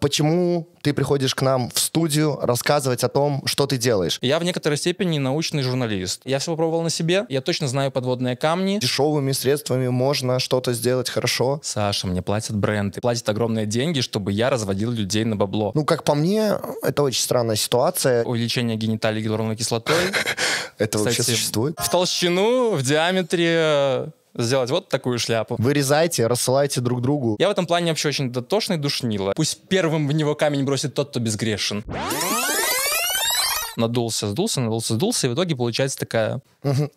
почему ты приходишь к нам в студию рассказывать о том, что ты делаешь. Я в некоторой степени научный журналист. Я все попробовал на себе, я точно знаю подводные камни. Дешевыми средствами можно что-то сделать хорошо. Саша, мне платят бренды, платят огромные деньги, чтобы я разводил людей на бабло. Ну, как по мне, это очень странная ситуация. Увеличение гениталий гиалуроновой кислотой. Это вообще существует? В толщину, в диаметре, э, сделать вот такую шляпу. Вырезайте, рассылайте друг другу. Я в этом плане вообще очень дотошный душнило. Пусть первым в него камень бросит тот, кто безгрешен. Надулся, сдулся, надулся, сдулся, и в итоге получается такая...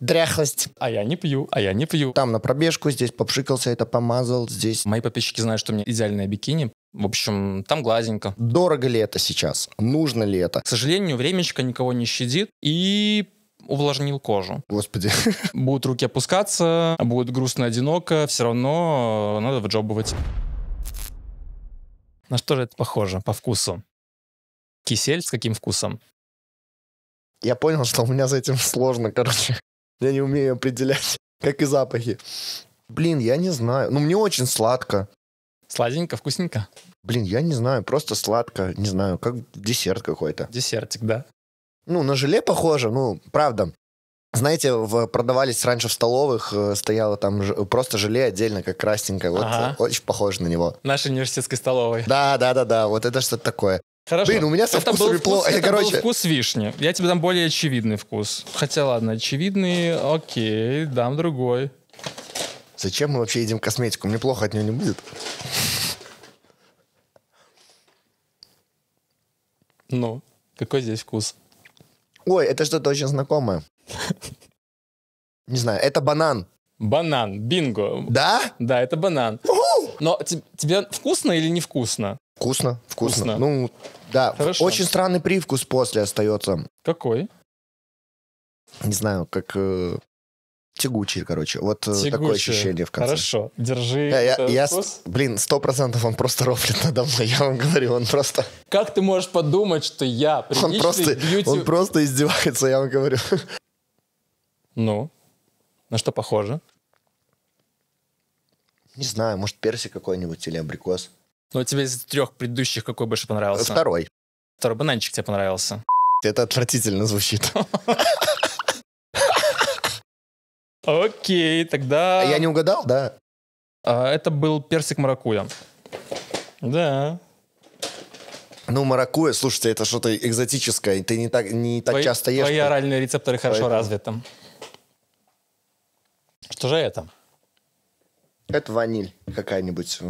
Дряхлость. А я не пью, а я не пью. Там на пробежку, здесь попшикался, это помазал, здесь... Мои подписчики знают, что у меня идеальное бикини. В общем, там глазенько. Дорого ли это сейчас? Нужно ли это? К сожалению, времечко никого не щадит. И увлажнил кожу. Господи. Будут руки опускаться, будет грустно, одиноко, все равно э, надо выджобывать. На что же это похоже по вкусу? Кисель с каким вкусом? Я понял, что у меня за этим сложно, короче. Я не умею определять, как и запахи. Блин, я не знаю. Ну, мне очень сладко. Сладенько, вкусненько? Блин, я не знаю, просто сладко, не знаю, как десерт какой-то. Десертик, да ну, на желе похоже, ну, правда. Знаете, в, продавались раньше в столовых, э, стояло там ж, просто желе отдельно, как красненькое. Вот Ага. Э, очень похоже на него. Нашей университетской столовой. Да, да, да, да, вот это что-то такое. Хорошо. Блин, у меня со это был вкусами вкус, плохо. это был вкус вишни. Я тебе дам более очевидный вкус. Хотя ладно, очевидный, окей, дам другой. зачем мы вообще едим косметику? Мне плохо от нее не будет. Ну, какой здесь вкус? Ой, это что-то очень знакомое. Не знаю, это банан. Банан, бинго. Да? Да, это банан. Но тебе вкусно или невкусно? Вкусно, вкусно. вкусно. Ну, да. Очень странный привкус после остается. Какой? Не знаю, как э, тягучие, короче. Вот тягучие. Э, такое ощущение в конце. Хорошо, держи. Я, я, я, блин, сто процентов он просто рофлит надо мной, я вам говорю, он просто... Как ты можешь подумать, что я приличный он просто, бьюти... Он просто издевается, я вам говорю. Ну, на что похоже? Не знаю, может, персик какой-нибудь или абрикос. Ну, тебе из трех предыдущих какой больше понравился? Второй. Второй бананчик тебе понравился. Это отвратительно звучит. Окей, тогда... А я не угадал, да? А, это был персик маракуя. Да. Ну, маракуя, слушайте, это что-то экзотическое. Ты не так, не так твои, часто ешь. Твои оральные рецепторы хорошо Поэтому... развиты. Что же это? Это ваниль какая-нибудь.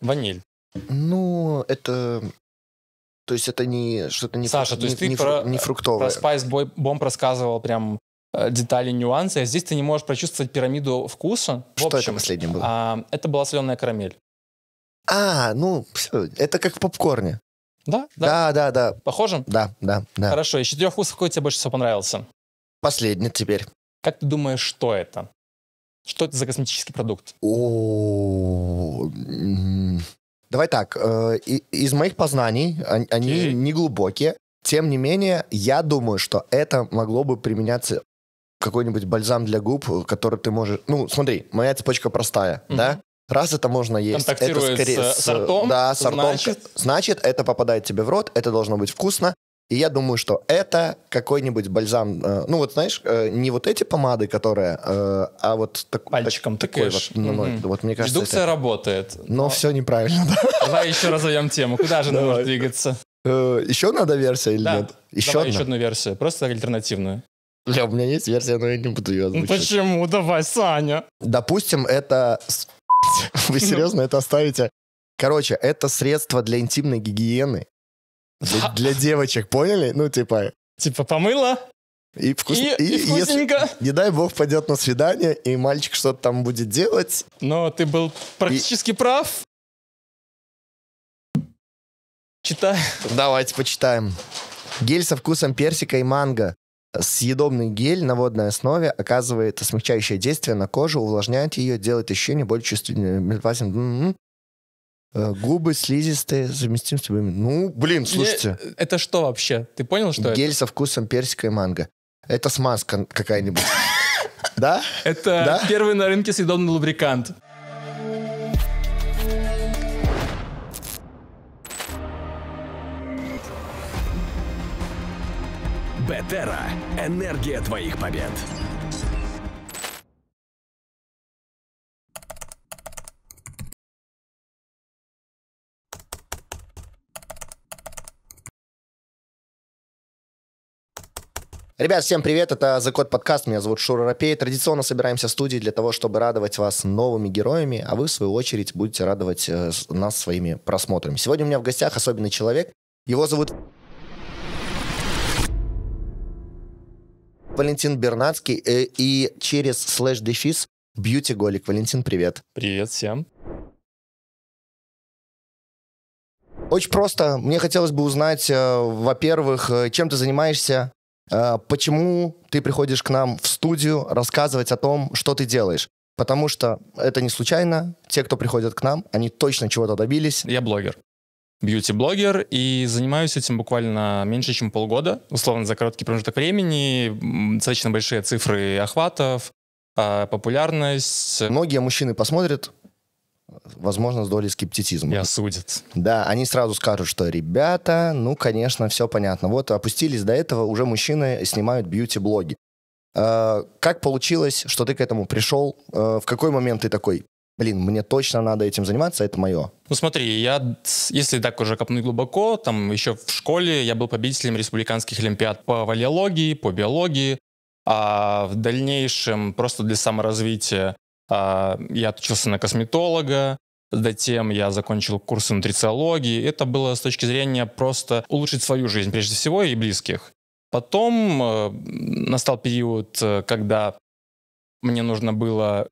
Ваниль. Ну, это то есть это не что-то не Саша, фру... то есть не, ты не, про, не э, фруктовое. Про Spice Boy Bomb рассказывал прям э, детали, нюансы, а здесь ты не можешь прочувствовать пирамиду вкуса. В что общем, это последнее было? А, это была соленая карамель. А, ну, это как в попкорне. Да, да. Да, да, да. Похоже? Да, да, да. Хорошо, из четырех вкусов какой тебе больше всего понравился? Последний теперь. Как ты думаешь, что это? Что это за косметический продукт? О, Давай так, э, из моих познаний, они okay. не глубокие. Тем не менее, я думаю, что это могло бы применяться какой-нибудь бальзам для губ, который ты можешь... Ну, смотри, моя цепочка простая, mm-hmm. да? Раз это можно есть, это скорее с, с, с ртом, да, с ртом, значит... значит, это попадает тебе в рот, это должно быть вкусно, и я думаю, что это какой-нибудь бальзам, э, ну вот знаешь, э, не вот эти помады, которые, э, а вот так, пальчиком так, такой вот, ну, угу. вот, мне кажется. Дедукция это... работает. Но, но все неправильно. Давай еще разовьем тему. Куда же нужно двигаться? Еще надо версия или нет? Еще еще одну версию, просто альтернативную. Бля, у меня есть версия, но я не буду ее ну озвучивать. Почему? Давай, Саня. Допустим, это... Вы ну. серьезно это оставите? Короче, это средство для интимной гигиены, для, для девочек, поняли? Ну, типа... Типа помыла, и, вкус... и, и, и вкусненько. Если, не дай бог пойдет на свидание, и мальчик что-то там будет делать. Но ты был практически и... прав. Читай. Давайте почитаем. Гель со вкусом персика и манго. Съедобный гель на водной основе оказывает смягчающее действие на кожу, увлажняет ее, делает ощущение более чувствительным. Э, губы слизистые, заместим с любыми. Ну, блин, слушайте. Не, это что вообще? Ты понял, что Гель это? со вкусом персика и манго. Это смазка какая-нибудь. Да? Это первый на рынке съедобный лубрикант. Бетера. Энергия твоих побед. Ребят, всем привет, это The Code Podcast, меня зовут Шура Рапей. Традиционно собираемся в студии для того, чтобы радовать вас новыми героями, а вы, в свою очередь, будете радовать э, нас своими просмотрами. Сегодня у меня в гостях особенный человек, его зовут Валентин Бернацкий э, и через слэш-дефис Бьюти Голик. Валентин, привет. Привет всем. Очень просто. Мне хотелось бы узнать, э, во-первых, чем ты занимаешься, Э, почему ты приходишь к нам в студию рассказывать о том, что ты делаешь. Потому что это не случайно. Те, кто приходят к нам, они точно чего-то добились. Я блогер. Бьюти-блогер и занимаюсь этим буквально меньше, чем полгода. Условно, за короткий промежуток времени достаточно большие цифры охватов, а, популярность. Многие мужчины посмотрят возможно, с долей скептицизма. И осудят. Да, они сразу скажут, что ребята, ну, конечно, все понятно. Вот опустились до этого, уже мужчины снимают бьюти-блоги. А, как получилось, что ты к этому пришел? А, в какой момент ты такой, блин, мне точно надо этим заниматься, это мое. Ну смотри, я, если так уже копнуть глубоко, там еще в школе я был победителем республиканских олимпиад по валеологии, по биологии, а в дальнейшем просто для саморазвития а, я отучился на косметолога, Затем я закончил курсы нутрициологии. Это было с точки зрения просто улучшить свою жизнь, прежде всего, и близких. Потом э, настал период, э, когда мне нужно было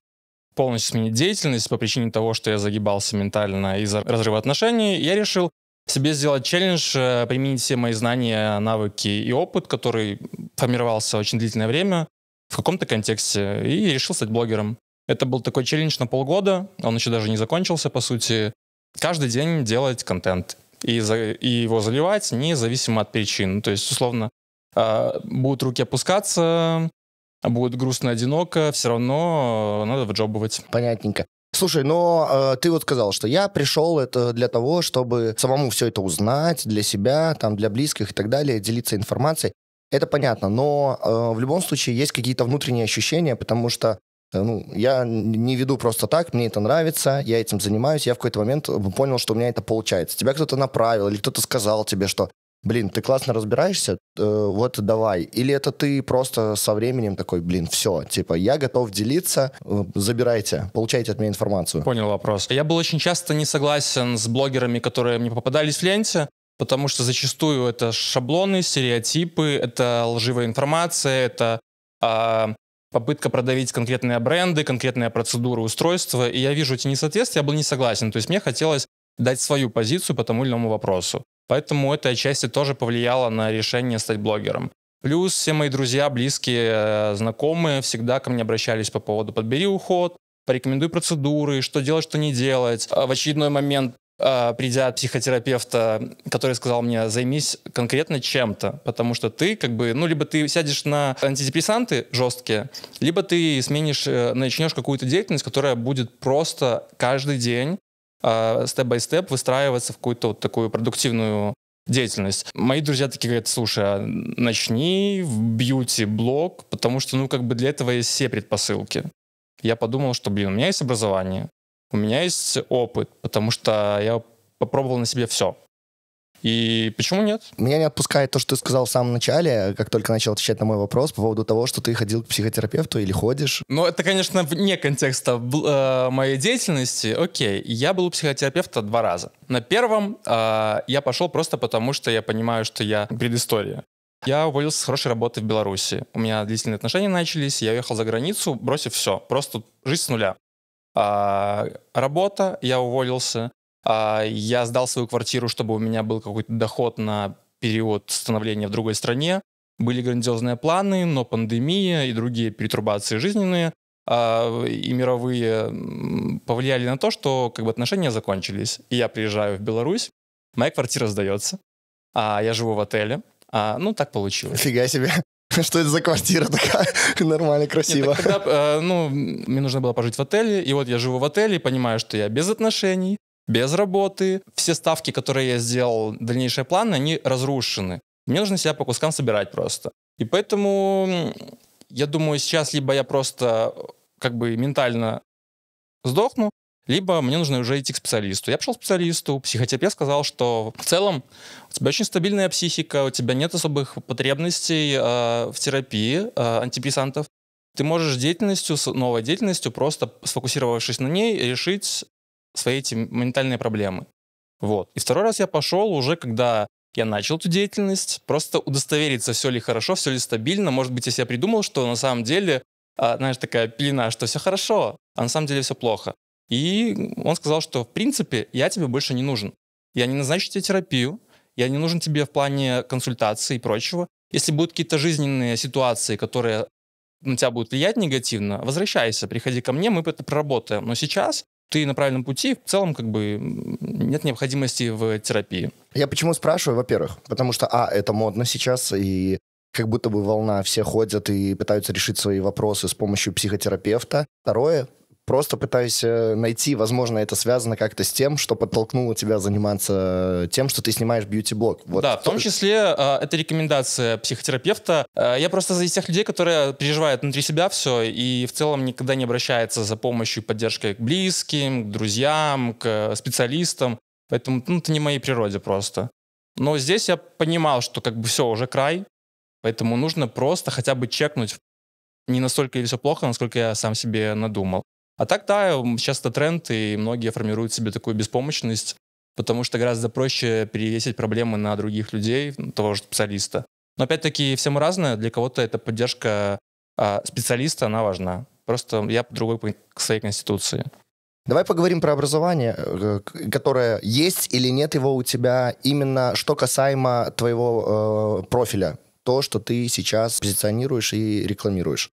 полностью сменить деятельность по причине того, что я загибался ментально из-за разрыва отношений. Я решил себе сделать челлендж, э, применить все мои знания, навыки и опыт, который формировался очень длительное время в каком-то контексте, и решил стать блогером. Это был такой челлендж на полгода, он еще даже не закончился, по сути. Каждый день делать контент и, за, и его заливать независимо от причин. То есть, условно, э, будут руки опускаться, будет грустно, одиноко, все равно э, надо выджобывать. Понятненько. Слушай, но э, ты вот сказал, что я пришел это для того, чтобы самому все это узнать, для себя, там, для близких и так далее, делиться информацией. Это понятно, но э, в любом случае есть какие-то внутренние ощущения, потому что Э, ну, я не веду просто так, мне это нравится, я этим занимаюсь, я в какой-то момент э, понял, что у меня это получается. Тебя кто-то направил, или кто-то сказал тебе, что, блин, ты классно разбираешься, э, вот давай. Или это ты просто со временем такой, блин, все, типа, я готов делиться, э, забирайте, получайте от меня информацию. Понял вопрос. Я был очень часто не согласен с блогерами, которые мне попадались в ленте, потому что зачастую это шаблоны, стереотипы, это лживая информация, это э, попытка продавить конкретные бренды, конкретные процедуры устройства, и я вижу эти несоответствия, я был не согласен. То есть мне хотелось дать свою позицию по тому или иному вопросу. Поэтому это отчасти тоже повлияло на решение стать блогером. Плюс все мои друзья, близкие, э, знакомые всегда ко мне обращались по поводу «подбери уход», порекомендуй процедуры, что делать, что не делать. А в очередной момент а, придя от психотерапевта, который сказал мне, займись конкретно чем-то, потому что ты как бы, ну, либо ты сядешь на антидепрессанты жесткие, либо ты сменишь, э, начнешь какую-то деятельность, которая будет просто каждый день степ-бай-степ -степ выстраиваться в какую-то вот такую продуктивную деятельность. Мои друзья такие говорят, слушай, а начни в бьюти-блог, потому что, ну, как бы для этого есть все предпосылки. Я подумал, что, блин, у меня есть образование, у меня есть опыт, потому что я попробовал на себе все. И почему нет? Меня не отпускает то, что ты сказал в самом начале, как только начал отвечать на мой вопрос по поводу того, что ты ходил к психотерапевту или ходишь. Ну, это, конечно, вне контекста э, моей деятельности. Окей, я был у психотерапевта два раза. На первом э, я пошел просто потому, что я понимаю, что я предыстория. Я уволился с хорошей работы в Беларуси. У меня длительные отношения начались, я уехал за границу, бросив все, просто жизнь с нуля. А, работа, я уволился, а, я сдал свою квартиру, чтобы у меня был какой-то доход на период становления в другой стране. Были грандиозные планы, но пандемия и другие перетурбации жизненные а, и мировые повлияли на то, что как бы отношения закончились. И я приезжаю в Беларусь, моя квартира сдается, а я живу в отеле. А, ну, так получилось. Фига себе. Что это за квартира такая? Нормально, красиво. Нет, тогда, э, ну, мне нужно было пожить в отеле, и вот я живу в отеле и понимаю, что я без отношений, без работы. Все ставки, которые я сделал, дальнейшие планы, они разрушены. Мне нужно себя по кускам собирать просто. И поэтому я думаю, сейчас либо я просто э, как бы ментально сдохну, либо мне нужно уже идти к специалисту. Я пошел к специалисту, психотерапевт сказал, что в целом у тебя очень стабильная психика, у тебя нет особых потребностей э, в терапии э, антидепрессантов. Ты можешь деятельностью, с новой деятельностью, просто сфокусировавшись на ней, решить свои эти ментальные проблемы. Вот. И второй раз я пошел уже, когда я начал эту деятельность, просто удостовериться, все ли хорошо, все ли стабильно. Может быть, я себе придумал, что на самом деле, а, знаешь, такая пелена, что все хорошо, а на самом деле все плохо. И он сказал, что, в принципе, я тебе больше не нужен. Я не назначу тебе терапию, я не нужен тебе в плане консультации и прочего. Если будут какие-то жизненные ситуации, которые на тебя будут влиять негативно, возвращайся, приходи ко мне, мы это проработаем. Но сейчас ты на правильном пути, в целом как бы нет необходимости в терапии. Я почему спрашиваю, во-первых, потому что, а, это модно сейчас, и как будто бы волна, все ходят и пытаются решить свои вопросы с помощью психотерапевта. Второе, Просто пытаюсь э, найти, возможно, это связано как-то с тем, что подтолкнуло тебя заниматься э, тем, что ты снимаешь бьюти-блог. Вот. Да, в том числе э, это рекомендация психотерапевта. Я просто из тех людей, которые переживают внутри себя все и в целом никогда не обращаются за помощью и поддержкой к близким, к друзьям, к специалистам. Поэтому ну, это не моей природе просто. Но здесь я понимал, что как бы все, уже край, поэтому нужно просто хотя бы чекнуть, не настолько ли все плохо, насколько я сам себе надумал. А так, да, сейчас это тренд, и многие формируют себе такую беспомощность, потому что гораздо проще перевесить проблемы на других людей, того же специалиста. Но опять-таки все мы разные, для кого-то эта поддержка а, специалиста, она важна. Просто я другой к своей конституции. Давай поговорим про образование, э, которое есть или нет его у тебя, именно что касаемо твоего э, профиля, то, что ты сейчас позиционируешь и рекламируешь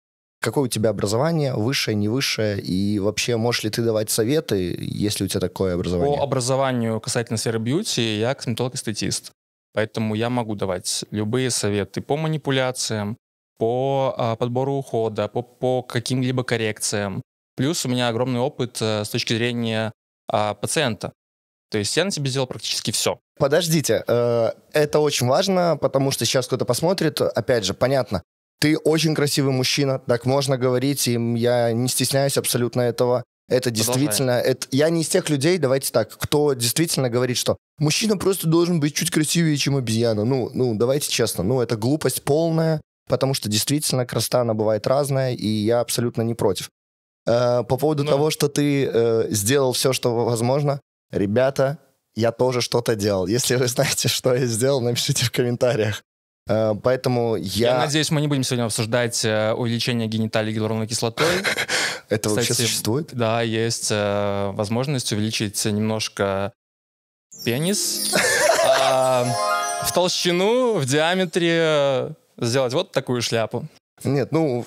какое у тебя образование, высшее, не высшее, и вообще можешь ли ты давать советы, если у тебя такое образование? По образованию касательно сферы бьюти я косметолог-эстетист, поэтому я могу давать любые советы по манипуляциям, по а, подбору ухода, по, по каким-либо коррекциям. Плюс у меня огромный опыт а, с точки зрения а, пациента. То есть я на тебе сделал практически все. Подождите, э, это очень важно, потому что сейчас кто-то посмотрит, опять же, понятно, ты очень красивый мужчина, так можно говорить, и я не стесняюсь абсолютно этого. Это действительно, это, я не из тех людей, давайте так, кто действительно говорит, что мужчина просто должен быть чуть красивее, чем обезьяна. Ну, ну, давайте честно, ну, это глупость полная, потому что действительно красота, она бывает разная, и я абсолютно не против. Э, по поводу Но... Ну, того, что ты э, сделал все, что возможно, ребята, я тоже что-то делал. Если вы знаете, что я сделал, напишите в комментариях. Э, поэтому я... Я надеюсь, мы не будем сегодня обсуждать э, увеличение гениталий гиалуроновой кислотой. Это вообще существует? Да, есть э, возможность увеличить немножко пенис а, в толщину, в диаметре, сделать вот такую шляпу. Нет, ну,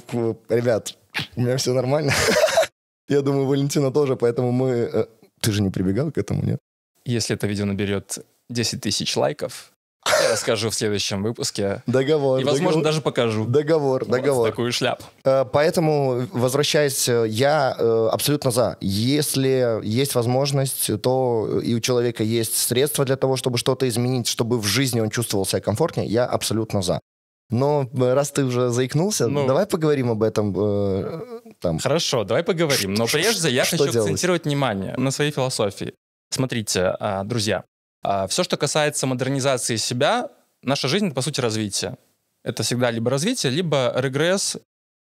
ребят, у меня все нормально. Я думаю, Валентина тоже, поэтому мы... Ты же не прибегал к этому, нет? Если это видео наберет 10 тысяч лайков, я расскажу в следующем выпуске. Договор. И, возможно, договор. даже покажу. Договор, вот договор. такую шляп. Э, поэтому, возвращаясь, э, я э, абсолютно за. Если есть возможность, то и у человека есть средства для того, чтобы что-то изменить, чтобы в жизни он чувствовал себя комфортнее, я абсолютно за. Но раз ты уже заикнулся, ну, давай поговорим об этом. Э, там. Хорошо, давай поговорим. Но прежде я хочу делать? акцентировать внимание на своей философии. Смотрите, а, друзья, а все, что касается модернизации себя, наша жизнь — это, по сути, развитие. Это всегда либо развитие, либо регресс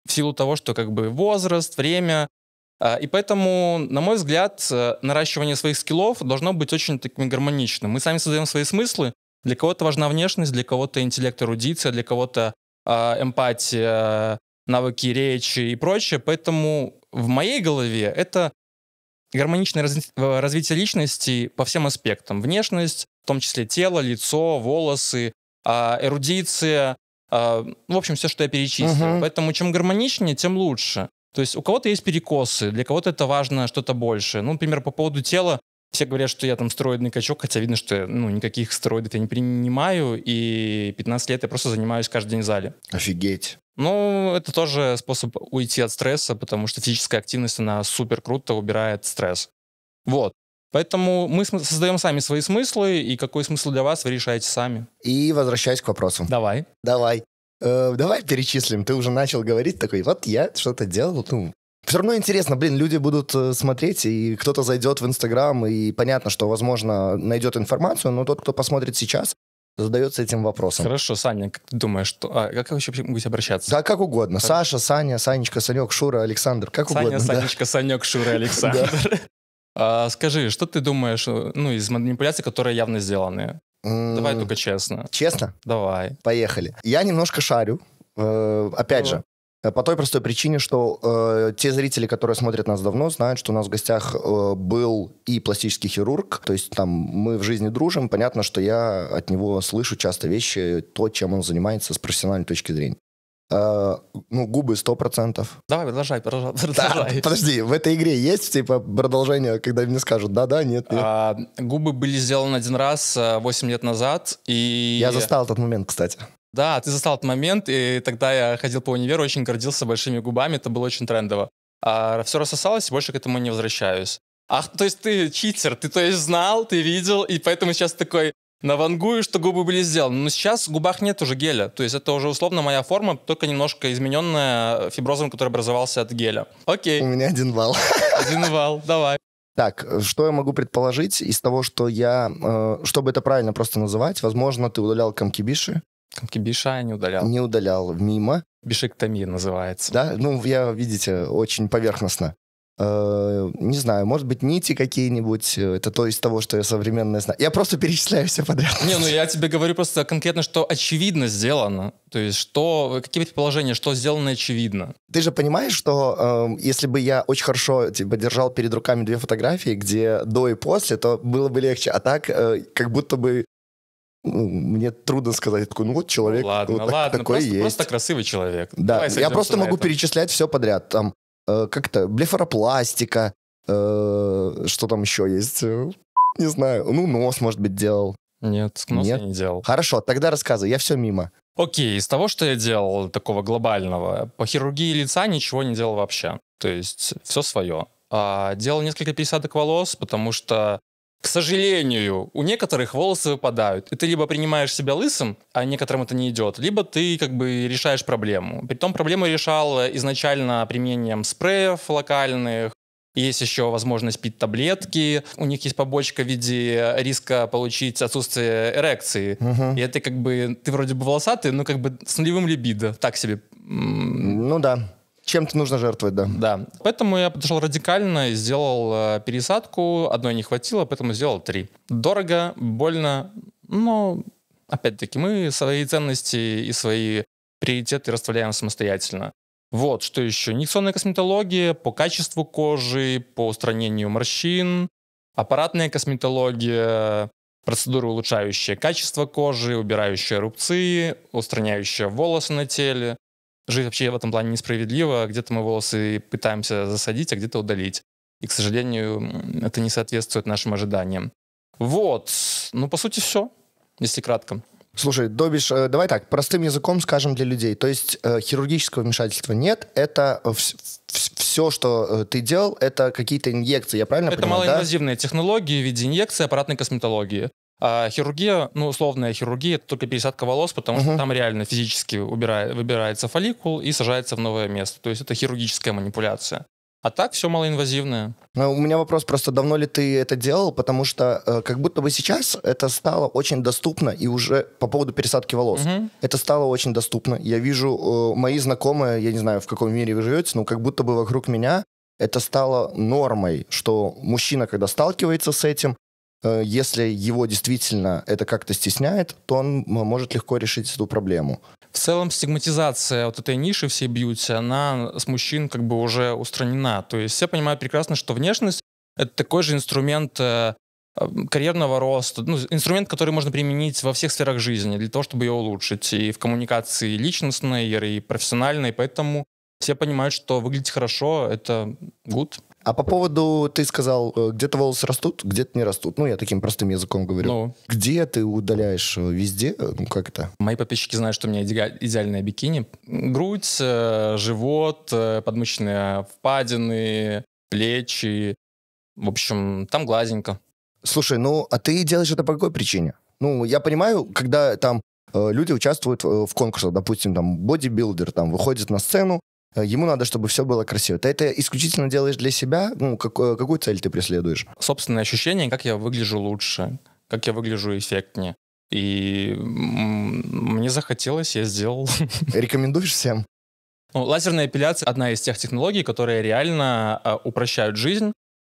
в силу того, что как бы возраст, время. А, и поэтому, на мой взгляд, э, наращивание своих скиллов должно быть очень таким гармоничным. Мы сами создаем свои смыслы. Для кого-то важна внешность, для кого-то интеллект, эрудиция, для кого-то а, эмпатия, навыки речи и прочее. Поэтому в моей голове это гармоничное э, развитие личности по всем аспектам. Внешность, в том числе тело, лицо, волосы, а, эрудиция, а, в общем, все, что я перечислил. Угу. Поэтому чем гармоничнее, тем лучше. То есть у кого-то есть перекосы, для кого-то это важно что-то больше. Ну, например, по поводу тела все говорят, что я там стероидный качок, хотя видно, что я, ну, никаких стероидов я не принимаю, и 15 лет я просто занимаюсь каждый день в зале. Офигеть. Ну, это тоже способ уйти от стресса, потому что физическая активность, она супер круто убирает стресс. Вот. Поэтому мы создаем сами свои смыслы, и какой смысл для вас, вы решаете сами. И возвращаясь к вопросу. Давай. Давай. Э, давай перечислим. Ты уже начал говорить такой, вот я что-то делал, ну, все равно интересно, блин, люди будут э, смотреть, и кто-то зайдет в Инстаграм, и понятно, что, возможно, найдет информацию, но тот, кто посмотрит сейчас, задается этим вопросом. Хорошо, Саня, как ты думаешь, что, а, как вообще будете обращаться? Да, как угодно. Хорошо. Саша, Саня, Санечка, Санек, Шура, Александр, как Саня, угодно. Саня, Санечка, да. Санек, Шура, Александр. скажи, что ты думаешь э, ну, из манипуляций, которые явно сделаны? Давай только честно. Честно? Давай. Поехали. Я немножко шарю. Э, опять же, Э, по той простой причине, что э, те зрители, которые смотрят нас давно, знают, что у нас в гостях э, был и пластический хирург, то есть там мы в жизни дружим, понятно, что я от него слышу часто вещи, то, чем он занимается с профессиональной точки зрения. Э, ну, губы 100%. Давай, продолжай, продолжай. продолжай. Да, подожди, в этой игре есть, типа, продолжение, когда мне скажут да-да, нет, нет? А, губы были сделаны один раз 8 э, лет назад, и... Я застал этот момент, кстати. Да, ты застал этот момент, и тогда я ходил по универу, очень гордился большими губами, это было очень трендово. А все рассосалось, больше к этому не возвращаюсь. Ах, то есть ты читер, ты то есть знал, ты видел, и поэтому сейчас такой навангую, что губы были сделаны. Но сейчас в губах нет уже геля, то есть это уже условно моя форма, только немножко измененная фиброзом, который образовался от геля. Окей. У меня один вал. Один вал, давай. Так, что я могу предположить из того, что я, э, чтобы это правильно просто называть, возможно, ты удалял биши? Биша я не удалял. Не удалял, мимо. Бишектомия называется. Да, ну, я, видите, очень поверхностно. Э, не знаю, может быть, нити какие-нибудь, э, это то из того, что я современное знаю. Я просто перечисляю все подряд. Не, ну я тебе говорю просто конкретно, что очевидно сделано. То есть, что, какие предположения, что сделано очевидно. Ты же понимаешь, что э, если бы я очень хорошо типа, держал перед руками две фотографии, где до и после, то было бы легче. А так, э, как будто бы ну, мне трудно сказать, такой, ну вот человек ну, ладно, вот, ладно, такой просто, есть. Просто красивый человек. Да, Давай я просто могу это. перечислять все подряд. Там э, как-то блефаропластика, э, что там еще есть, э, не знаю. Ну, нос, может быть, делал. Нет, нос Нет? я не делал. Хорошо, тогда рассказывай, я все мимо. Окей, из того, что я делал такого глобального, по хирургии лица ничего не делал вообще. То есть все свое. А, делал несколько пересадок волос, потому что к сожалению, у некоторых волосы выпадают. И ты либо принимаешь себя лысым, а некоторым это не идет, либо ты как бы решаешь проблему. Притом проблему решал изначально применением спреев локальных, есть еще возможность пить таблетки. У них есть побочка в виде риска получить отсутствие эрекции. Угу. И это как бы ты вроде бы волосатый, но как бы с нулевым либидо. Так себе. Ну да. Чем-то нужно жертвовать, да. Да. Поэтому я подошел радикально и сделал э, пересадку. Одной не хватило, поэтому сделал три. Дорого, больно, но опять-таки мы свои ценности и свои приоритеты расставляем самостоятельно. Вот, что еще? Никсонная косметология по качеству кожи, по устранению морщин, аппаратная косметология, процедуры, улучшающие качество кожи, убирающие рубцы, устраняющие волосы на теле. Жизнь вообще в этом плане несправедлива. Где-то мы волосы пытаемся засадить, а где-то удалить. И, к сожалению, это не соответствует нашим ожиданиям. Вот. Ну, по сути, все, если кратко. Слушай, Добиш, э, давай так, простым языком скажем для людей. То есть э, хирургического вмешательства нет, это все, что э, ты делал, это какие-то инъекции, я правильно это понимаю? Это малоинвазивные да? технологии в виде инъекции аппаратной косметологии. А хирургия, ну, условная хирургия, это только пересадка волос, потому угу. что там реально физически убирает, выбирается фолликул и сажается в новое место. То есть это хирургическая манипуляция. А так все малоинвазивное. Ну, у меня вопрос просто, давно ли ты это делал? Потому что э, как будто бы сейчас это стало очень доступно и уже по поводу пересадки волос. Угу. Это стало очень доступно. Я вижу э, мои знакомые, я не знаю, в каком мире вы живете, но как будто бы вокруг меня это стало нормой, что мужчина, когда сталкивается с этим, Э, если его действительно это как-то стесняет, то он может легко решить эту проблему. В целом стигматизация вот этой ниши всей бьюти, она с мужчин как бы уже устранена. То есть все понимают прекрасно, что внешность — это такой же инструмент э, э, карьерного роста, ну, инструмент, который можно применить во всех сферах жизни для того, чтобы ее улучшить и в коммуникации личностной, и профессиональной. Поэтому все понимают, что выглядеть хорошо — это good. А по поводу, ты сказал, э, где-то волосы растут, где-то не растут. Ну, я таким простым языком говорю. Ну. Где ты удаляешь? Э, везде? Э, ну, как это? Мои подписчики знают, что у меня идеальная бикини. Грудь, живот, подмышечные впадины, плечи. В общем, там глазенько. Слушай, ну, а ты делаешь это по какой причине? Ну, я понимаю, когда там люди участвуют в конкурсах, допустим, там бодибилдер там выходит на сцену, Э, ему надо, чтобы все было красиво. Ты это исключительно делаешь для себя? Ну, как, э, какую цель ты преследуешь? Собственное ощущение, как я выгляжу лучше, как я выгляжу эффектнее. И мне захотелось, я сделал. Рекомендуешь всем? Ну, лазерная эпиляция одна из тех технологий, которые реально э, упрощают жизнь.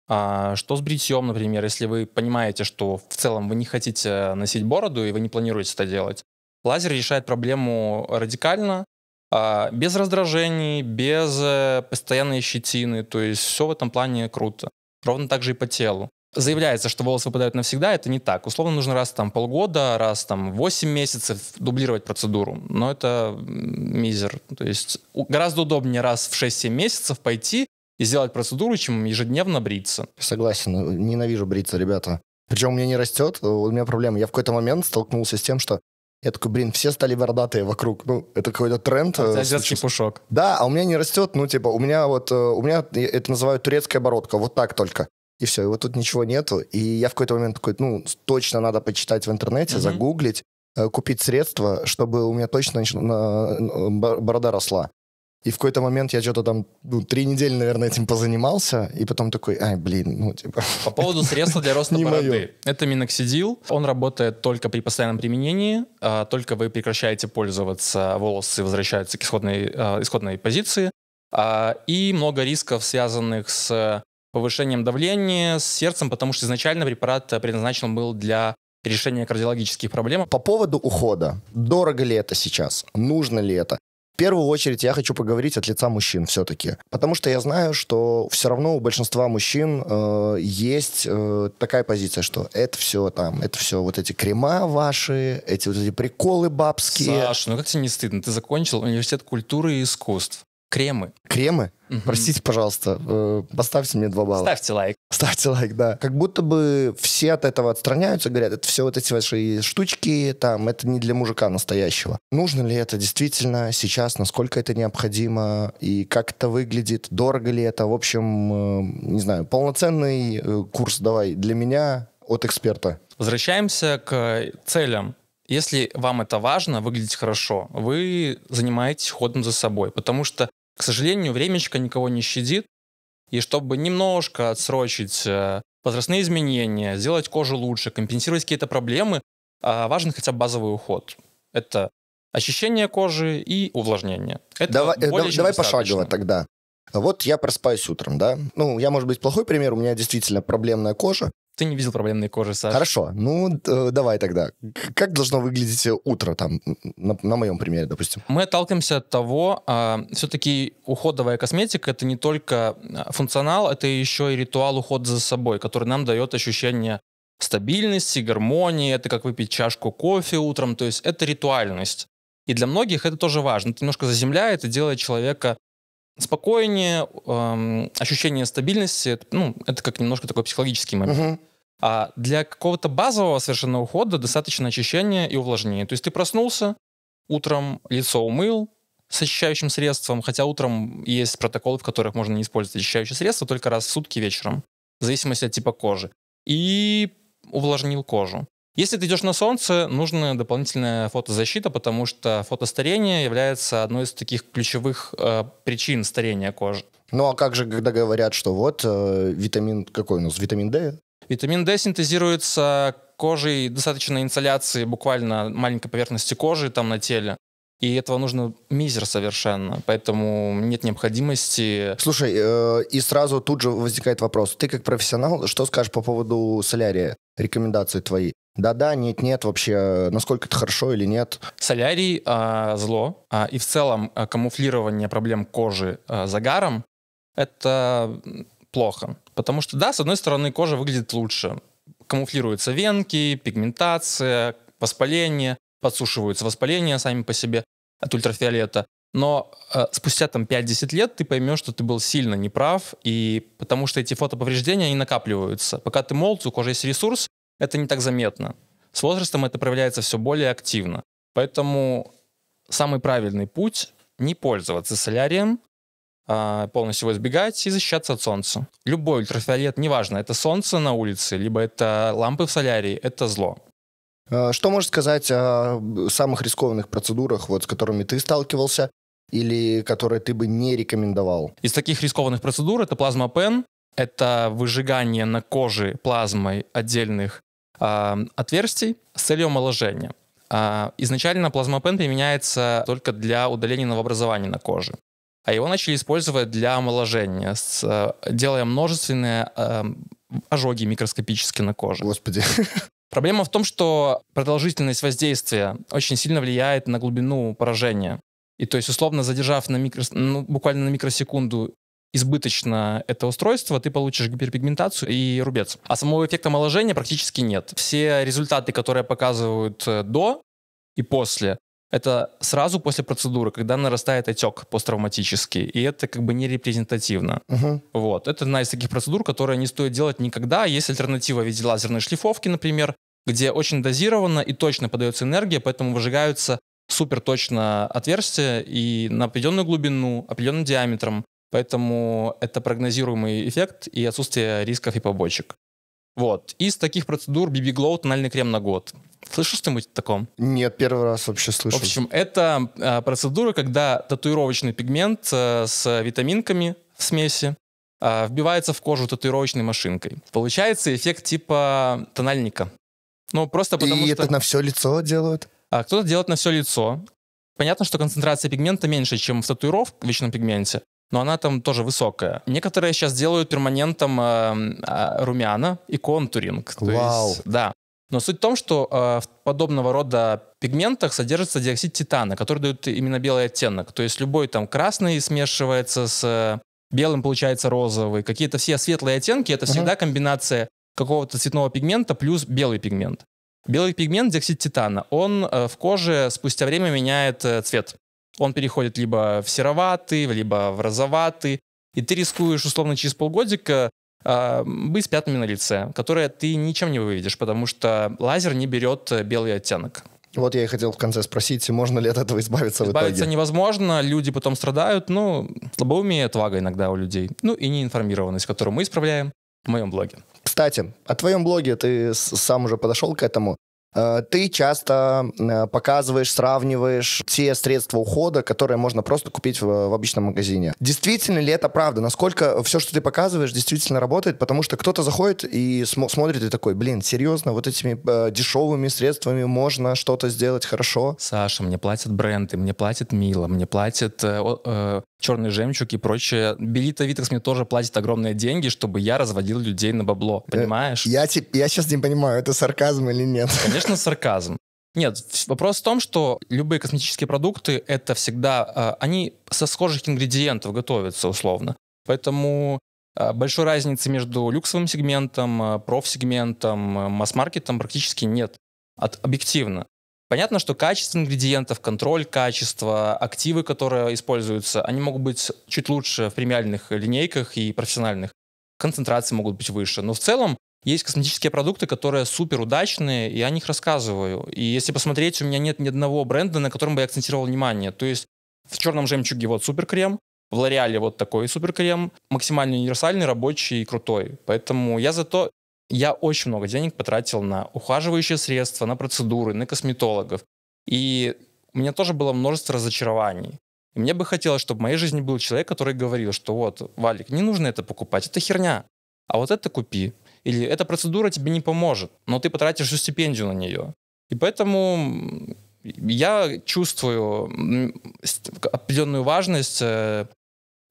А, что с бритьем, например, если вы понимаете, что в целом вы не хотите э, носить бороду и вы не планируете это делать. Лазер решает проблему радикально, а, без раздражений, без э, постоянной щетины, то есть все в этом плане круто. Ровно так же и по телу. Заявляется, что волосы выпадают навсегда, это не так. Условно нужно раз там полгода, раз там 8 месяцев дублировать процедуру, но это мизер. То есть гораздо удобнее раз в 6-7 месяцев пойти и сделать процедуру, чем ежедневно бриться. Согласен, ненавижу бриться, ребята. Причем у меня не растет, у меня проблема. Я в какой-то момент столкнулся с тем, что я такой, блин, все стали бородатые вокруг. Ну, это какой-то тренд. А азиатский пушок. Да, а у меня не растет, ну, типа, у меня вот, э, у меня это называют турецкая бородка, вот так только. И все, и вот тут ничего нету. И я в какой-то момент такой, ну, точно надо почитать в интернете, mm-hmm. загуглить, э, купить средства, чтобы у меня точно борода росла. И в какой-то момент я что-то там, ну, три недели, наверное, этим позанимался, и потом такой, ай, блин, ну, типа... По поводу средства для роста не бороды. Мое. Это миноксидил. Он работает только при постоянном применении, а, только вы прекращаете пользоваться, волосы возвращаются к исходной, а, исходной позиции. А, и много рисков, связанных с повышением давления, с сердцем, потому что изначально препарат предназначен был для решения кардиологических проблем. По поводу ухода. Дорого ли это сейчас? Нужно ли это? В первую очередь я хочу поговорить от лица мужчин все-таки, потому что я знаю, что все равно у большинства мужчин э, есть э, такая позиция, что это все там, это все вот эти крема ваши, эти вот эти приколы бабские. Саш, ну как тебе не стыдно? Ты закончил университет культуры и искусств. Кремы. Кремы? Угу. Простите, пожалуйста, э, поставьте мне два балла. Ставьте лайк. Ставьте лайк, да. Как будто бы все от этого отстраняются, говорят, это все вот эти ваши штучки, там, это не для мужика настоящего. Нужно ли это действительно сейчас, насколько это необходимо, и как это выглядит, дорого ли это, в общем, э, не знаю, полноценный э, курс давай для меня от эксперта. Возвращаемся к целям если вам это важно, выглядеть хорошо, вы занимаетесь ходом за собой, потому что к сожалению, времечко никого не щадит, и чтобы немножко отсрочить э, возрастные изменения, сделать кожу лучше, компенсировать какие-то проблемы, а, важен хотя бы базовый уход. Это очищение кожи и увлажнение. Это давай э, более давай достаточно. пошагово тогда. Вот я просыпаюсь утром, да? Ну, я, может быть, плохой пример, у меня действительно проблемная кожа, ты не видел проблемной кожи, Саша. Хорошо, ну э, давай тогда. Как должно выглядеть утро там, на, на моем примере, допустим? Мы отталкиваемся от того, э, а, все-таки уходовая косметика это не только а, функционал, это еще и ритуал ухода за собой, который нам дает ощущение стабильности, гармонии, это как выпить чашку кофе утром, то есть это ритуальность. И для многих это тоже важно. Это немножко заземляет и делает человека спокойнее, эм, ощущение стабильности, ну, это как немножко такой психологический момент. Угу. А для какого-то базового совершенно ухода достаточно очищения и увлажнения. То есть ты проснулся, утром лицо умыл с очищающим средством, хотя утром есть протоколы, в которых можно не использовать очищающее средство только раз в сутки вечером, в зависимости от типа кожи. И увлажнил кожу. Если ты идешь на солнце, нужна дополнительная фотозащита, потому что фотостарение является одной из таких ключевых э, причин старения кожи. Ну а как же, когда говорят, что вот э, витамин какой у нас, витамин D? Витамин D синтезируется кожей достаточно инсоляции буквально маленькой поверхности кожи там на теле. И этого нужно мизер совершенно, поэтому нет необходимости. Слушай, э, и сразу тут же возникает вопрос. Ты как профессионал, что скажешь по поводу солярия? Рекомендации твои. Да-да, нет-нет, вообще, э, насколько это хорошо или нет. Солярий э, зло, э, и в целом э, камуфлирование проблем кожи э, загаром — это плохо. Потому что, да, с одной стороны, кожа выглядит лучше. Камуфлируются венки, пигментация, воспаление, подсушиваются воспаления сами по себе от ультрафиолета. Но э, спустя там 5-10 лет ты поймешь, что ты был сильно неправ, и потому что эти фотоповреждения, они накапливаются. Пока ты молод, у кожи есть ресурс, это не так заметно. С возрастом это проявляется все более активно. Поэтому самый правильный путь — не пользоваться солярием, а, полностью его избегать и защищаться от солнца. Любой ультрафиолет, неважно, это солнце на улице, либо это лампы в солярии, это зло. А, что можешь сказать о э, самых рискованных процедурах, вот, с которыми ты сталкивался, или которые ты бы не рекомендовал? Из таких рискованных процедур это плазма пен, это выжигание на коже плазмой отдельных а, отверстий с целью омоложения. А, изначально плазмопен применяется только для удаления новообразований на коже. А его начали использовать для омоложения, с, э, делая множественные э, ожоги микроскопические на коже. Господи. Проблема в том, что продолжительность воздействия очень сильно влияет на глубину поражения. И то есть, условно задержав на микро, ну, буквально на микросекунду избыточно это устройство, ты получишь гиперпигментацию и рубец. А самого эффекта омоложения практически нет. Все результаты, которые показывают э, до и после, это сразу после процедуры, когда нарастает отек посттравматический, и это как бы не репрезентативно. uh Вот. Это одна из таких процедур, которые не стоит делать никогда. Есть альтернатива в виде лазерной шлифовки, например, где очень дозированно и точно подается энергия, поэтому выжигаются супер точно отверстия и на определенную глубину, определенным диаметром. Поэтому это прогнозируемый эффект и отсутствие рисков и побочек. Вот. Из таких процедур BB Glow тональный крем на год. Слышал что-нибудь о таком? Нет, первый раз вообще слышу. В общем, это э, процедура, когда татуировочный пигмент э, с витаминками в смеси э, вбивается в кожу татуировочной машинкой. Получается эффект типа тональника. Ну, просто потому И что... это на все лицо делают? А, кто-то делает на все лицо. Понятно, что концентрация пигмента меньше, чем в татуировочном пигменте но она там тоже высокая. Некоторые сейчас делают перманентом э, э, румяна и контуринг. То Вау. Есть, да. Но суть в том, что э, в подобного рода пигментах содержится диоксид титана, который дает именно белый оттенок. То есть любой там красный смешивается с э, белым, получается розовый. Какие-то все светлые оттенки это всегда uh-huh. комбинация какого-то цветного пигмента плюс белый пигмент. Белый пигмент диоксид титана, он э, в коже спустя время меняет э, цвет. Он переходит либо в сероватый, либо в розоватый. И ты рискуешь, условно, через полгодика э, быть с пятнами на лице, которые ты ничем не выведешь, потому что лазер не берет белый оттенок. Вот я и хотел в конце спросить, можно ли от этого избавиться, избавиться в итоге? Избавиться невозможно, люди потом страдают, ну, слабоумие, отвага иногда у людей, ну и неинформированность, которую мы исправляем в моем блоге. Кстати, о твоем блоге ты сам уже подошел к этому. Э, ты часто э, показываешь, сравниваешь те средства ухода, которые можно просто купить в, в обычном магазине. Действительно ли это правда? Насколько все, что ты показываешь, действительно работает? Потому что кто-то заходит и см смотрит и такой, блин, серьезно, вот этими э, дешевыми средствами можно что-то сделать хорошо? Саша, мне платят бренды, мне платят Мила, мне платят. э, э черный жемчуг и прочее. Белита Витекс мне тоже платит огромные деньги, чтобы я разводил людей на бабло, э, понимаешь? Я, я, я сейчас не понимаю, это сарказм или нет. Конечно, сарказм. Нет, вопрос в том, что любые косметические продукты, это всегда, а, они со схожих ингредиентов готовятся условно. Поэтому а, большой разницы между люксовым сегментом, а, профсегментом, масс-маркетом практически нет. От, объективно. Понятно, что качество ингредиентов, контроль качества, активы, которые используются, они могут быть чуть лучше в премиальных линейках и профессиональных. Концентрации могут быть выше. Но в целом есть косметические продукты, которые супер удачные, и я о них рассказываю. И если посмотреть, у меня нет ни одного бренда, на котором бы я акцентировал внимание. То есть в черном жемчуге вот супер крем, в Лореале вот такой супер крем, максимально универсальный, рабочий и крутой. Поэтому я за то, я очень много денег потратил на ухаживающие средства, на процедуры, на косметологов. И у меня тоже было множество разочарований. И мне бы хотелось, чтобы в моей жизни был человек, который говорил, что вот, Валик, не нужно это покупать, это херня. А вот это купи. Или эта процедура тебе не поможет, но ты потратишь всю стипендию на нее. И поэтому я чувствую определенную важность э,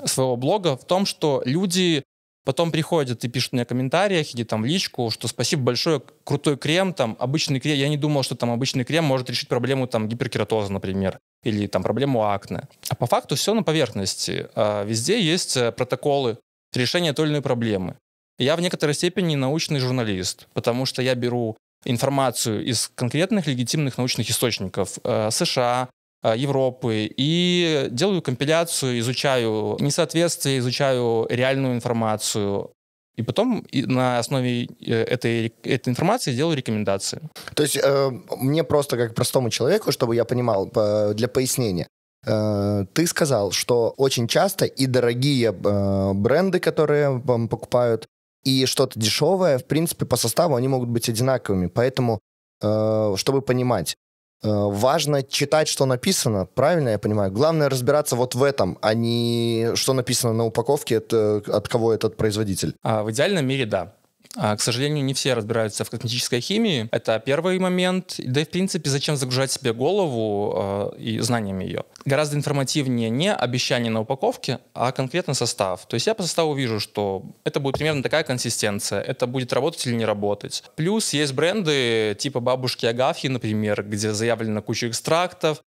своего блога в том, что люди Потом приходят и пишут мне комментарии, комментариях там личку, что спасибо большое, крутой крем, там обычный крем. Я не думал, что там обычный крем может решить проблему там гиперкератоза, например, или там проблему акне. А по факту все на поверхности. А везде есть э, протоколы решения той или иной проблемы. Я в некоторой степени научный журналист, потому что я беру информацию из конкретных легитимных научных источников э, США, Э, Европы и делаю компиляцию, изучаю несоответствия, изучаю реальную информацию. И потом на основе э, этой, этой информации делаю рекомендации. То есть э, мне просто как простому человеку, чтобы я понимал, для пояснения, ты сказал, что очень часто и дорогие бренды, которые вам покупают, и что-то дешевое, в принципе, по составу они могут быть одинаковыми. Поэтому, чтобы понимать, Э, важно читать, что написано, правильно я понимаю? Главное разбираться вот в этом, а не что написано на упаковке, это, от кого этот производитель. А в идеальном мире да. А, к сожалению, не все разбираются в косметической химии. Это первый момент. Да и, в принципе, зачем загружать себе голову а, и знаниями ее? Гораздо информативнее не обещание на упаковке, а конкретно состав. То есть я по составу вижу, что это будет примерно такая консистенция, это будет работать или не работать. Плюс есть бренды типа бабушки Агафьи, например, где заявлено кучу экстрактов,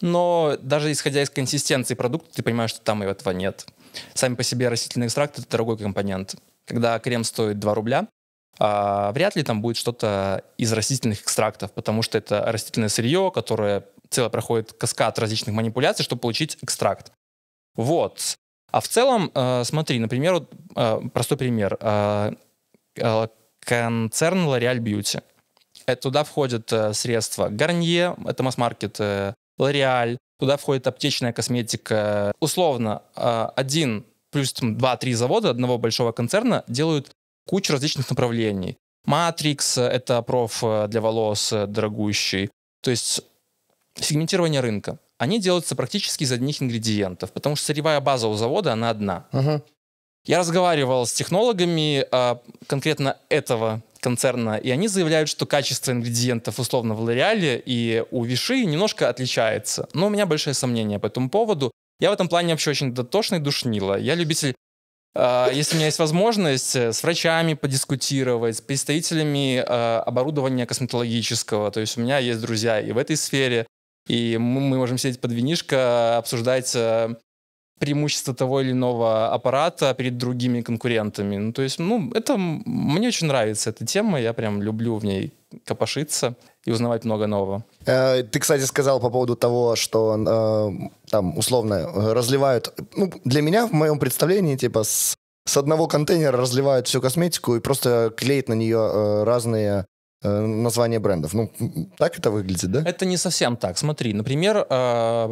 но даже исходя из консистенции продукта, ты понимаешь, что там этого нет. Сами по себе растительные экстракты — это дорогой компонент когда крем стоит 2 рубля, а, вряд ли там будет что-то из растительных экстрактов, потому что это растительное сырье, которое целое проходит каскад различных манипуляций, чтобы получить экстракт. Вот. А в целом, э, смотри, например, вот, э, простой пример. Э, э, концерн L'Oreal Beauty. Это туда входят э, средства Garnier, это масс-маркет, э, L'Oreal, туда входит аптечная косметика. Условно, э, один плюс 2-3 завода одного большого концерна делают кучу различных направлений. Матрикс — это проф э, для волос э, дорогущий. То есть сегментирование рынка. Они делаются практически из одних ингредиентов, потому что сырьевая база у завода, она одна. uh Я разговаривал с технологами а, конкретно этого концерна, и они заявляют, что качество ингредиентов условно в Лореале и у Виши немножко отличается. Но у меня большое сомнение по этому поводу. Я в этом плане вообще очень дотошный душнила. Я любитель а, если у меня есть возможность э, с врачами подискутировать, с представителями э, оборудования косметологического, то есть у меня есть друзья и в этой сфере, и мы можем сидеть под винишко, обсуждать э, преимущества того или иного аппарата перед другими конкурентами. Ну, то есть, ну, это мне очень нравится эта тема, я прям люблю в ней копошиться и узнавать много нового. Э, ты, кстати, сказал по поводу того, что э, там условно разливают. Ну, для меня в моем представлении типа с, с одного контейнера разливают всю косметику и просто клеят на нее э, разные названия брендов. Ну, так это выглядит, да? Это не совсем так. Смотри, например,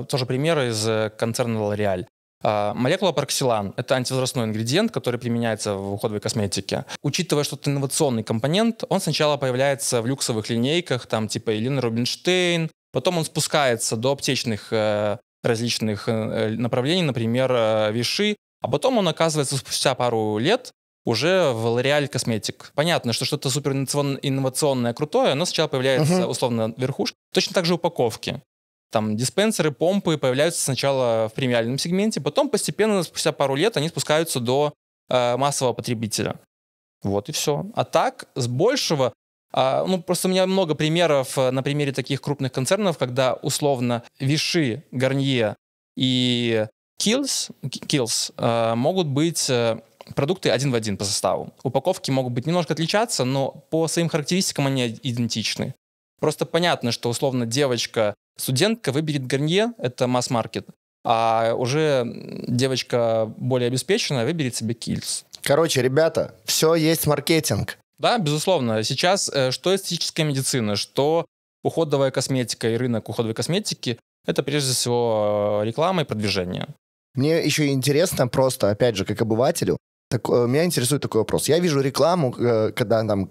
тоже пример из концерна L'Oreal. А, молекула парксилан – это антивозрастной ингредиент, который применяется в уходовой косметике. Учитывая, что это инновационный компонент, он сначала появляется в люксовых линейках, там типа Элина Рубинштейн, потом он спускается до аптечных э, различных э, направлений, например, Виши, э, а потом он оказывается спустя пару лет уже в L'Oreal Cosmetic. Понятно, что что-то супер инновационное, крутое, оно сначала появляется, uh-huh. условно, верхушка. Точно так же упаковки. Там диспенсеры, помпы появляются сначала в премиальном сегменте, потом постепенно, спустя пару лет, они спускаются до э, массового потребителя. Вот и все. А так, с большего... А, ну, просто у меня много примеров э, на примере таких крупных концернов, когда условно Виши, Гарнье и Kills, Kills э, могут быть э, продукты один в один по составу. Упаковки могут быть немножко отличаться, но по своим характеристикам они идентичны. Просто понятно, что условно девочка Студентка выберет Гарнье, это масс-маркет, а уже девочка более обеспеченная выберет себе кильц. Короче, ребята, все есть маркетинг. Да, безусловно. Сейчас э, что эстетическая медицина, что уходовая косметика и рынок уходовой косметики, это прежде всего э, реклама и продвижение. Мне еще интересно просто, опять же, как обывателю, так, э, меня интересует такой вопрос. Я вижу рекламу, когда там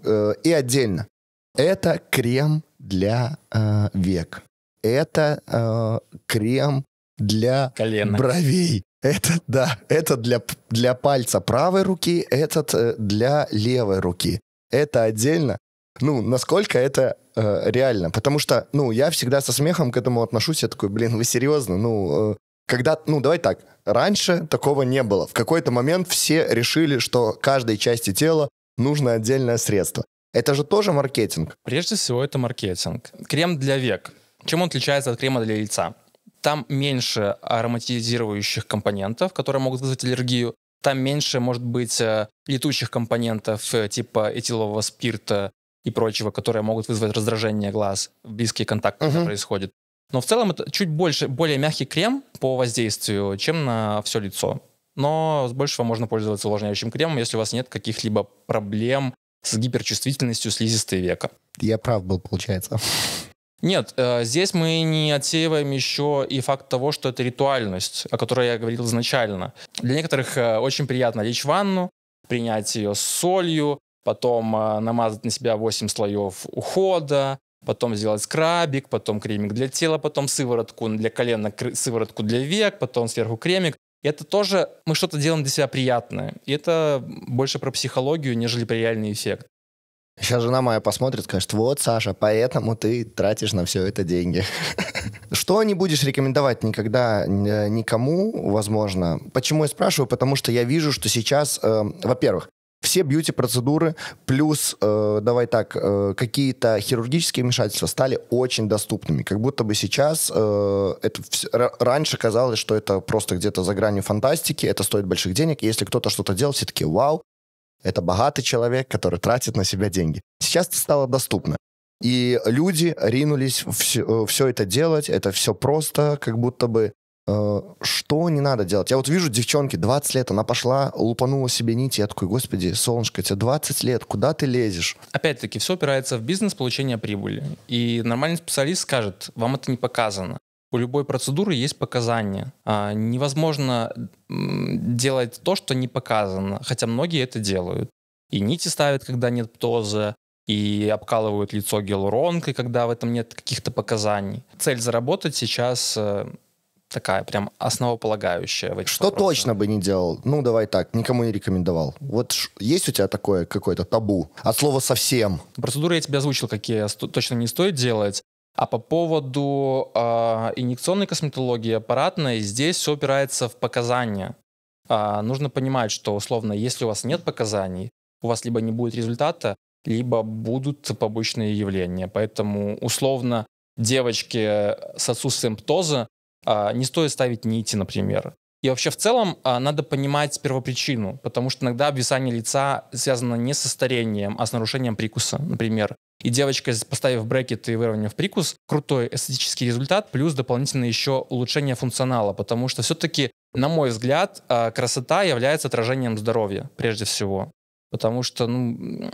и отдельно. Это крем для э, век это э, крем для Колено. бровей. Это, да, это для, для пальца правой руки, этот э, для левой руки. Это отдельно. Ну, насколько это э, реально? Потому что, ну, я всегда со смехом к этому отношусь. Я такой, блин, вы серьезно? Ну, э, когда, ну, давай так, раньше такого не было. В какой-то момент все решили, что каждой части тела нужно отдельное средство. Это же тоже маркетинг. Прежде всего, это маркетинг. Крем для век. Чем он отличается от крема для лица? Там меньше ароматизирующих компонентов, которые могут вызвать аллергию. Там меньше, может быть, э, летучих компонентов э, типа этилового спирта и прочего, которые могут вызвать раздражение глаз, близкий контакт, uh-huh. происходит. Но в целом это чуть больше, более мягкий крем по воздействию, чем на все лицо. Но с большего можно пользоваться увлажняющим кремом, если у вас нет каких-либо проблем с гиперчувствительностью слизистой века. Я прав был, получается. Нет, э, здесь мы не отсеиваем еще и факт того, что это ритуальность, о которой я говорил изначально. Для некоторых э, очень приятно лечь в ванну, принять ее с солью, потом э, намазать на себя 8 слоев ухода, потом сделать скрабик, потом кремик для тела, потом сыворотку для колена, сыворотку для век, потом сверху кремик. И это тоже мы что-то делаем для себя приятное. И это больше про психологию, нежели про реальный эффект. Сейчас жена моя посмотрит, скажет, вот, Саша, поэтому ты тратишь на все это деньги. Что не будешь рекомендовать никогда э, никому, возможно? Почему я спрашиваю? Потому что я вижу, что сейчас, э, во-первых, все бьюти-процедуры, плюс, э, давай так, э, какие-то хирургические вмешательства стали очень доступными. Как будто бы сейчас, э, это в, раньше казалось, что это просто где-то за гранью фантастики, это стоит больших денег. И если кто-то что-то делал, все таки вау, это богатый человек, который тратит на себя деньги. Сейчас это стало доступно. И люди ринулись все, э, все это делать, это все просто, как будто бы э, что не надо делать. Я вот вижу девчонки, 20 лет, она пошла, лупанула себе нити, я такой, господи, солнышко, тебе 20 лет, куда ты лезешь? Опять-таки, все упирается в бизнес, получение прибыли. И нормальный специалист скажет, вам это не показано у любой процедуры есть показания. А, невозможно делать то, что не показано, хотя многие это делают. И нити ставят, когда нет птоза, и обкалывают лицо гиалуронкой, когда в этом нет каких-то показаний. Цель заработать сейчас э, такая прям основополагающая. В что вопросах. точно бы не делал? Ну, давай так, никому не рекомендовал. Вот есть у тебя такое какое-то табу от слова совсем? Процедуры я тебе озвучил, какие точно не стоит делать. А по поводу э, инъекционной косметологии, аппаратной, здесь все опирается в показания. Э, нужно понимать, что условно, если у вас нет показаний, у вас либо не будет результата, либо будут побочные явления. Поэтому условно девочки с отсутствием птоза э, не стоит ставить нити, например. И вообще в целом а, надо понимать первопричину, потому что иногда обвисание лица связано не со старением, а с нарушением прикуса, например. И девочка, поставив брекет и выровняв прикус, крутой эстетический результат, плюс дополнительно еще улучшение функционала, потому что все-таки, на мой взгляд, а, красота является отражением здоровья прежде всего. Потому что, ну,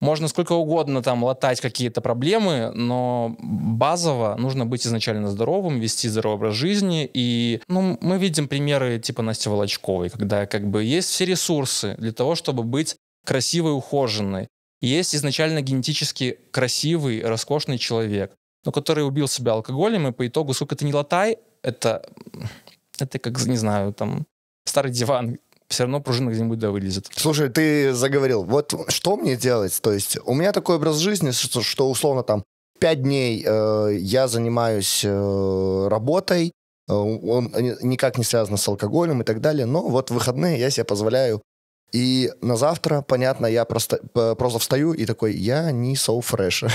можно сколько угодно там латать какие-то проблемы, но базово нужно быть изначально здоровым, вести здоровый образ жизни. И ну, мы видим примеры типа Насти Волочковой, когда как бы есть все ресурсы для того, чтобы быть красивой, ухоженной. Есть изначально генетически красивый, роскошный человек, но который убил себя алкоголем, и по итогу, сколько ты не латай, это, это как, не знаю, там, старый диван, все равно пружина где-нибудь да вылезет. Слушай, ты заговорил, вот что мне делать? То есть у меня такой образ жизни, что, что условно там пять дней э, я занимаюсь э, работой, э, он э, никак не связан с алкоголем и так далее, но вот в выходные я себе позволяю и на завтра, понятно, я просто, э, просто встаю и такой, я не so fresh.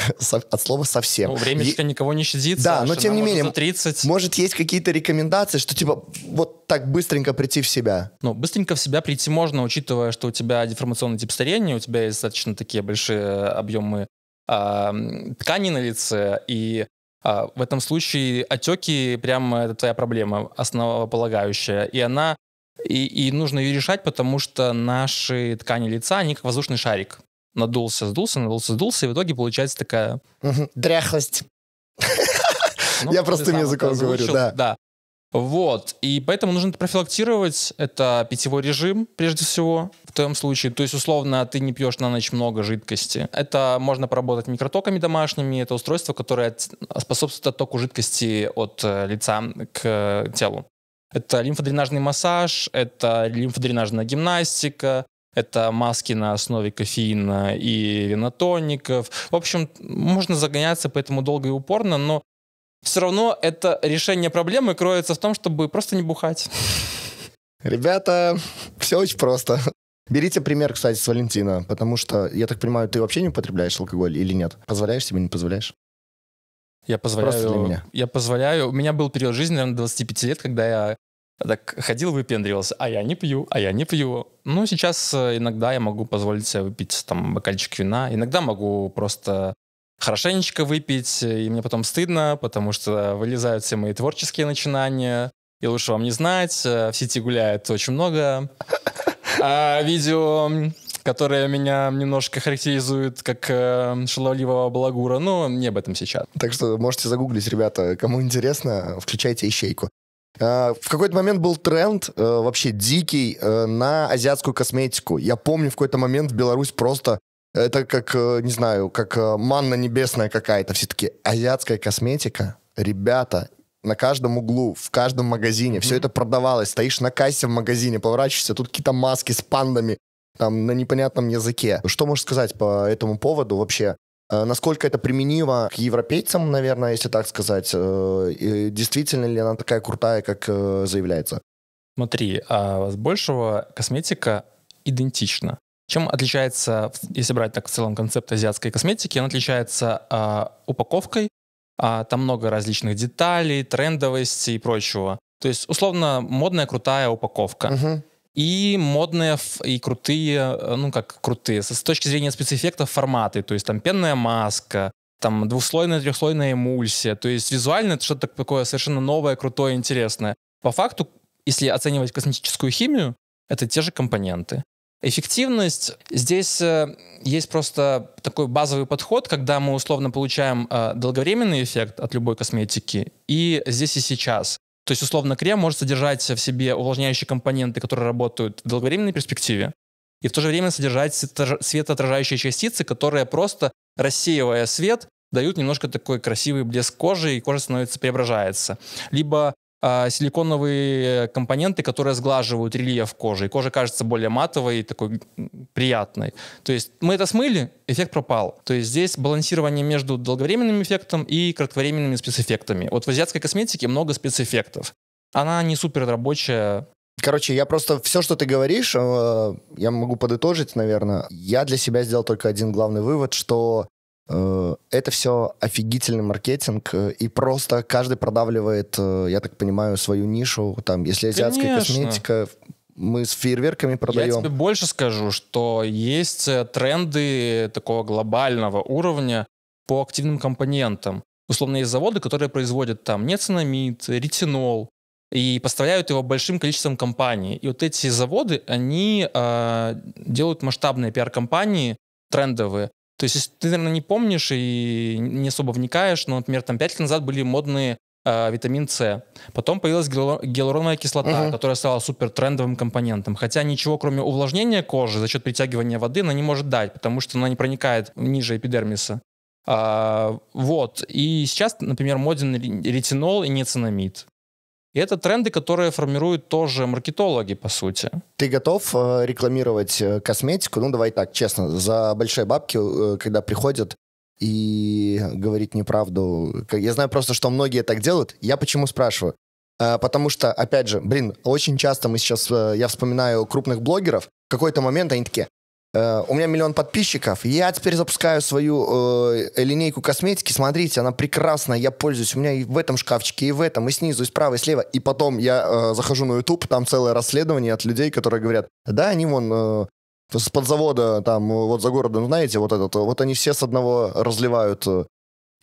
От слова совсем. Ну, время что никого не щадится. Да, но тем не менее, 30. может есть какие-то рекомендации, что типа вот так быстренько прийти в себя? Ну, быстренько в себя прийти можно, учитывая, что у тебя деформационный тип старения, у тебя есть достаточно такие большие объемы э, ткани на лице, и э, в этом случае отеки прям это твоя проблема основополагающая, и она и, и нужно ее решать, потому что наши ткани лица, они как воздушный шарик. Надулся, сдулся, надулся, сдулся, и в итоге получается такая... Дряхлость. Ну, Я простым языком озвучил, говорю, да. Да. Вот, и поэтому нужно это профилактировать. Это питьевой режим, прежде всего, в твоем случае. То есть, условно, ты не пьешь на ночь много жидкости. Это можно поработать микротоками домашними. Это устройство, которое способствует оттоку жидкости от э, лица к э, телу. Это лимфодренажный массаж, это лимфодренажная гимнастика, это маски на основе кофеина и винотоников. В общем, можно загоняться поэтому долго и упорно, но все равно это решение проблемы кроется в том, чтобы просто не бухать. Ребята, все очень просто. Берите пример, кстати, с Валентина, потому что, я так понимаю, ты вообще не употребляешь алкоголь или нет? Позволяешь себе, не позволяешь? Я позволяю. Просто для меня. Я позволяю. У меня был период жизни, наверное, 25 лет, когда я так ходил, выпендривался, а я не пью, а я не пью. Ну, сейчас э, иногда я могу позволить себе выпить там бокальчик вина, иногда могу просто хорошенечко выпить, э, и мне потом стыдно, потому что вылезают все мои творческие начинания, и лучше вам не знать, э, в сети гуляет очень много а, видео, которые меня немножко характеризуют как э, шаловливого балагура, но ну, не об этом сейчас. Так что можете загуглить, ребята, кому интересно, включайте ищейку. Э, в какой-то момент был тренд э, вообще дикий э, на азиатскую косметику. Я помню, в какой-то момент в Беларусь просто это как, не знаю, как манна небесная какая-то. Все таки азиатская косметика, ребята, на каждом углу, в каждом магазине. Все это продавалось. Стоишь на кассе в магазине, поворачиваешься, тут какие-то маски с пандами там на непонятном языке. Что можешь сказать по этому поводу вообще? Э, насколько это применимо к европейцам, наверное, если так сказать? Э, действительно ли она такая крутая, как э, заявляется? Смотри, а с большего косметика идентична. Чем отличается, если брать так в целом концепт азиатской косметики, она отличается а, упаковкой, а, там много различных деталей, трендовости и прочего. То есть, условно, модная крутая упаковка. Угу и модные и крутые, э, ну как крутые, с точки зрения спецэффектов форматы, то есть там пенная маска, там двухслойная, трехслойная эмульсия, то есть визуально это что-то такое совершенно новое, крутое, интересное. По факту, если оценивать косметическую химию, это те же компоненты. Эффективность. Здесь э, есть просто такой базовый подход, когда мы условно получаем э, долговременный эффект от любой косметики и здесь и сейчас. То есть, условно, крем может содержать в себе увлажняющие компоненты, которые работают в долговременной перспективе, и в то же время содержать светоотражающие частицы, которые просто рассеивая свет, дают немножко такой красивый блеск кожи, и кожа становится, преображается. Либо а, силиконовые компоненты, которые сглаживают рельеф кожи. И кожа кажется более матовой и такой приятной. То есть мы это смыли, эффект пропал. То есть здесь балансирование между долговременным эффектом и кратковременными спецэффектами. Вот в азиатской косметике много спецэффектов. Она не супер рабочая, Короче, я просто все, что ты говоришь, э, я могу подытожить, наверное. Я для себя сделал только один главный вывод, что Э, это все офигительный маркетинг, э, и просто каждый продавливает, э, я так понимаю, свою нишу. Там, если азиатская Конечно. косметика, мы с фейерверками продаем. Я тебе больше скажу, что есть тренды такого глобального уровня по активным компонентам. Условно, есть заводы, которые производят там нецинамид, ретинол, и поставляют его большим количеством компаний. И вот эти заводы, они э, делают масштабные пиар-компании, трендовые, то есть, ты, наверное, не помнишь и не особо вникаешь, но, например, там 5 лет назад были модные э, витамин С. Потом появилась гиалуроновая кислота, угу. которая стала супер трендовым компонентом. Хотя ничего, кроме увлажнения кожи за счет притягивания воды, она не может дать, потому что она не проникает ниже эпидермиса. А, вот. И сейчас, например, моден ретинол и нецинамид. И это тренды, которые формируют тоже маркетологи, по сути. Ты готов э, рекламировать э, косметику? Ну, давай так, честно, за большие бабки, э, когда приходят и говорить неправду. Я знаю просто, что многие так делают. Я почему спрашиваю? Потому что, опять же, блин, очень часто мы сейчас, я вспоминаю крупных блогеров, в какой-то момент они такие, Э, у меня миллион подписчиков, я теперь запускаю свою э, линейку косметики, смотрите, она прекрасная, я пользуюсь, у меня и в этом шкафчике, и в этом, и снизу, и справа, и слева, и потом я э, захожу на YouTube, там целое расследование от людей, которые говорят, да, они вон э, с подзавода, там, вот за городом, знаете, вот этот, вот они все с одного разливают э,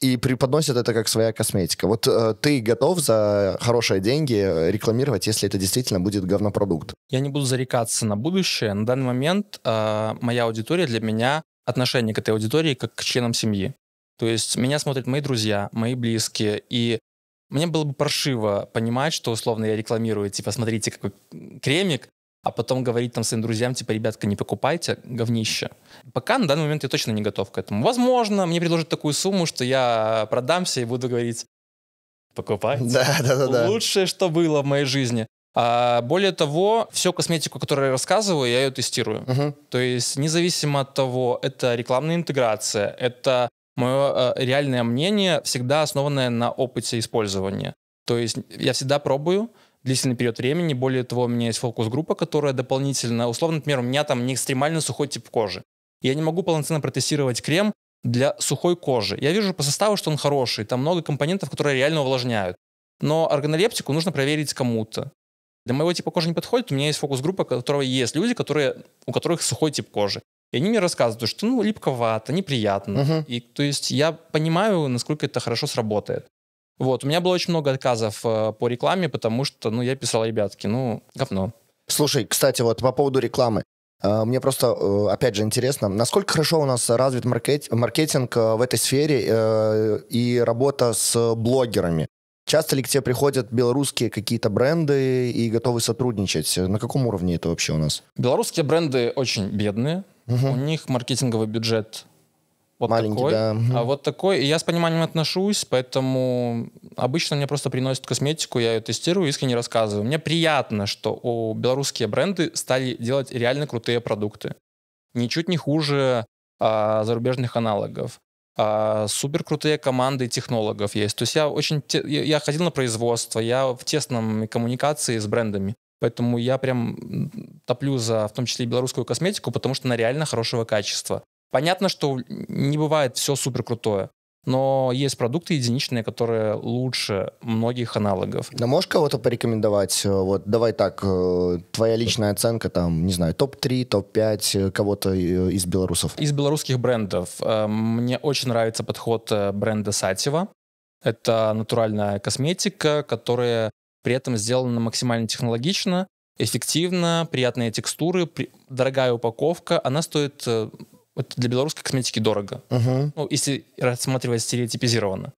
и преподносят это как своя косметика. Вот э, ты готов за хорошие деньги э, рекламировать, если это действительно будет говнопродукт? Я не буду зарекаться на будущее. На данный момент э, моя аудитория для меня отношение к этой аудитории как к членам семьи. То есть меня смотрят мои друзья, мои близкие, и мне было бы паршиво понимать, что условно я рекламирую, типа, смотрите, какой кремик, а потом говорить там своим друзьям, типа, ребятка, не покупайте говнище. Пока на данный момент я точно не готов к этому. Возможно, мне предложат такую сумму, что я продамся и буду говорить, покупайте. Да, да, да, Лучшее, что было в моей жизни. А более того, всю косметику, которую я рассказываю, я ее тестирую. Угу. То есть независимо от того, это рекламная интеграция, это мое э, реальное мнение, всегда основанное на опыте использования. То есть я всегда пробую, длительный период времени. Более того, у меня есть фокус-группа, которая дополнительно, условно, например, у меня там не экстремально сухой тип кожи. Я не могу полноценно протестировать крем для сухой кожи. Я вижу по составу, что он хороший, там много компонентов, которые реально увлажняют. Но органолептику нужно проверить кому-то. Для моего типа кожи не подходит, у меня есть фокус-группа, у которой есть люди, которые, у которых сухой тип кожи. И они мне рассказывают, что ну липковато, неприятно. Угу. И то есть я понимаю, насколько это хорошо сработает. Вот, у меня было очень много отказов э, по рекламе, потому что, ну, я писал, ребятки, ну, говно. Слушай, кстати, вот по поводу рекламы. Э, мне просто, э, опять же, интересно, насколько хорошо у нас развит маркет, маркетинг э, в этой сфере и работа с блогерами? Часто ли к тебе приходят белорусские какие-то бренды и готовы сотрудничать? На каком уровне это вообще у нас? Белорусские бренды очень бедные. Угу. У них маркетинговый бюджет вот Маленький, такой, да. а вот такой. И я с пониманием отношусь, поэтому обычно мне просто приносят косметику, я ее тестирую, искренне рассказываю. Мне приятно, что у белорусские бренды стали делать реально крутые продукты. Ничуть не хуже а, зарубежных аналогов. А, супер крутые команды технологов есть. То есть я очень те, я ходил на производство, я в тесном коммуникации с брендами. Поэтому я прям топлю за, в том числе, и белорусскую косметику, потому что она реально хорошего качества. Понятно, что не бывает все супер крутое. Но есть продукты единичные, которые лучше многих аналогов. Да можешь кого-то порекомендовать? Э, вот давай так, э, твоя личная оценка, там, не знаю, топ-3, топ-5 э, кого-то из белорусов. Из белорусских брендов. Мне очень нравится подход бренда Сатьева. Это натуральная косметика, которая при этом сделана максимально технологично, эффективно, приятные текстуры, при... дорогая упаковка. Она стоит вот для белорусской косметики дорого. Угу. Ну, если рассматривать стереотипизированно.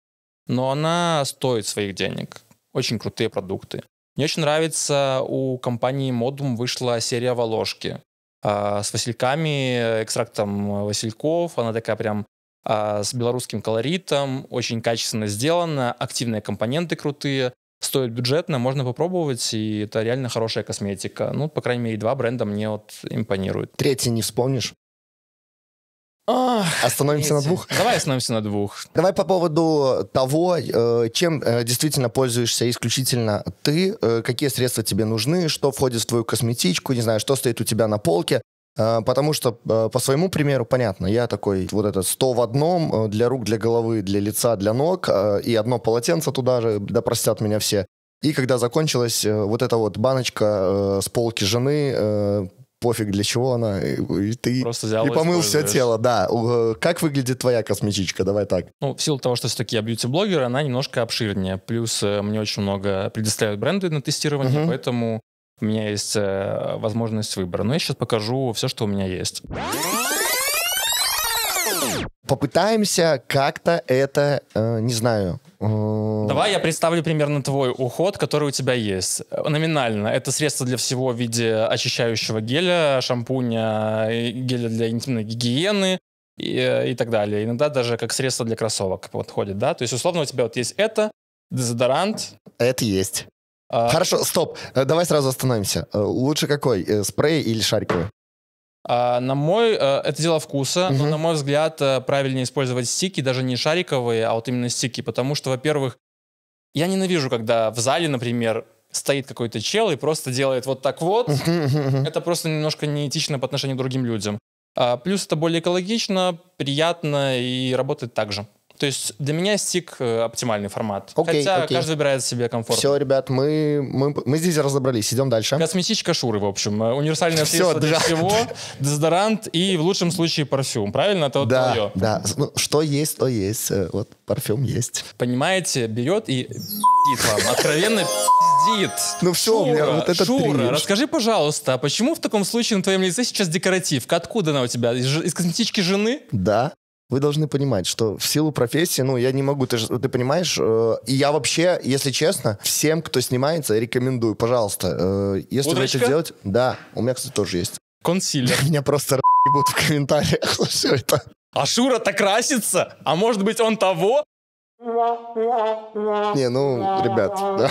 Но она стоит своих денег. Очень крутые продукты. Мне очень нравится, у компании Modum вышла серия волошки а, с васильками, экстрактом васильков. Она такая прям а, с белорусским колоритом, очень качественно сделана, активные компоненты крутые. Стоит бюджетно, можно попробовать, и это реально хорошая косметика. Ну, по крайней мере, два бренда мне вот импонируют. Третий не вспомнишь? Остановимся на двух? Давай остановимся на двух. Давай по поводу э, того, э, чем э, действительно пользуешься исключительно ты, какие средства тебе нужны, что входит в твою косметичку, не знаю, что стоит у тебя на полке. Потому что, по своему примеру, понятно, я такой вот этот 100 в одном, для рук, для головы, для лица, для ног, и одно полотенце туда же, да простят меня все. И когда закончилась вот эта вот баночка с полки жены, пофиг для чего она, и, ты Просто взял и помыл все тело, да. Э, как выглядит твоя косметичка? Давай так. Ну, в силу того, что все-таки я бьюти-блогер, она немножко обширнее. Плюс э, мне очень много предоставляют бренды на тестирование, угу. поэтому у меня есть э, возможность выбора. Но я сейчас покажу все, что у меня есть попытаемся как-то это, э, не знаю. Э... Давай я представлю примерно твой уход, который у тебя есть. Номинально. Это средство для всего в виде очищающего геля, шампуня, э, геля для интимной гигиены и, э, и так далее. Иногда даже как средство для кроссовок подходит, да? То есть, условно, у тебя вот есть это, дезодорант. Это есть. А... Хорошо, стоп. Э, давай сразу остановимся. Лучше какой? Спрей или шариковый? А, на мой, э, это дело вкуса, угу. но на мой взгляд э, правильнее использовать стики, даже не шариковые, а вот именно стики, потому что, во-первых, я ненавижу, когда в зале, например, стоит какой-то чел и просто делает вот так вот. это просто немножко неэтично по отношению к другим людям. А, плюс это более экологично, приятно и работает так же. То есть для меня стик э, оптимальный формат. Окей, Хотя окей. каждый выбирает себе комфорт. Все, ребят, мы, мы, мы здесь разобрались. Идем дальше. Косметичка Шуры, в общем. Э, универсальное средство для всего, дезодорант и в лучшем случае парфюм. Правильно? Это вот да, твое. Да, ну, что есть, то есть. Э, вот парфюм есть. Понимаете, берет и пиздит вам. Откровенно пиздит. Ну все, Шура, у меня вот это Шура, тринж. расскажи, пожалуйста, а почему в таком случае на твоем лице сейчас декоративка? Откуда она у тебя? Из, из косметички жены? Да вы должны понимать, что в силу профессии, ну, я не могу, ты, ты понимаешь, э, и я вообще, если честно, всем, кто снимается, рекомендую, пожалуйста, э, если Удочка? вы это делаете... Да, у меня, кстати, тоже есть. Консилер. Меня просто будут в комментариях все это. А Шура-то красится, а может быть он того? Не, ну, ребят, да.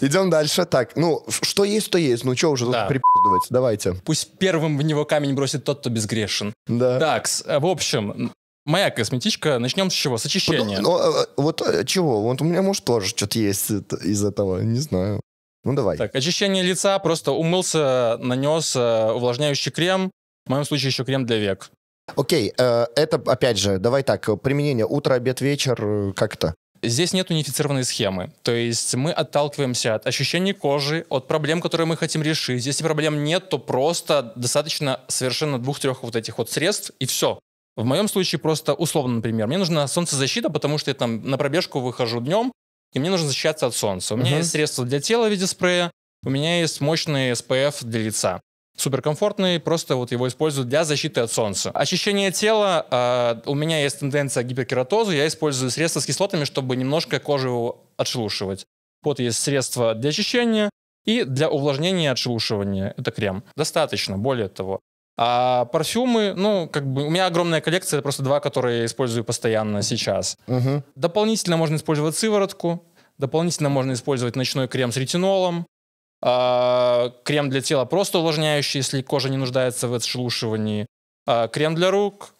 Идем дальше. Так, ну, что есть, то есть. Ну, что уже да. тут припи***вать? Давайте. Пусть первым в него камень бросит тот, кто безгрешен. Да. Так, э, в общем, Моя косметичка, начнем с чего? С очищения. ну, э, э, вот чего? Вот у меня, может, тоже что-то есть из этого, не знаю. Ну, давай. Так, очищение лица, просто умылся, нанес увлажняющий крем, в моем случае еще крем для век. Окей, э, это, опять же, давай так, применение утро, обед, вечер, э, как это? здесь нет унифицированной схемы. То есть мы отталкиваемся от ощущений кожи, от проблем, которые мы хотим решить. Если проблем нет, то просто достаточно совершенно двух-трех вот этих вот средств, и все. В моем случае просто условно, например, мне нужна солнцезащита, потому что я там на пробежку выхожу днем, и мне нужно защищаться от солнца. У меня uh-huh. есть средства для тела в виде спрея, у меня есть мощный SPF для лица суперкомфортный, просто вот его используют для защиты от солнца. Очищение тела, э, у меня есть тенденция к гиперкератозу, я использую средства с кислотами, чтобы немножко кожу отшелушивать. Вот есть средства для очищения и для увлажнения и отшелушивания, это крем. Достаточно, более того. А парфюмы, ну, как бы, у меня огромная коллекция, просто два, которые я использую постоянно сейчас. Угу. Дополнительно можно использовать сыворотку, дополнительно можно использовать ночной крем с ретинолом, а, крем для тела просто увлажняющий, если кожа не нуждается в отшелушивании, а, крем для рук,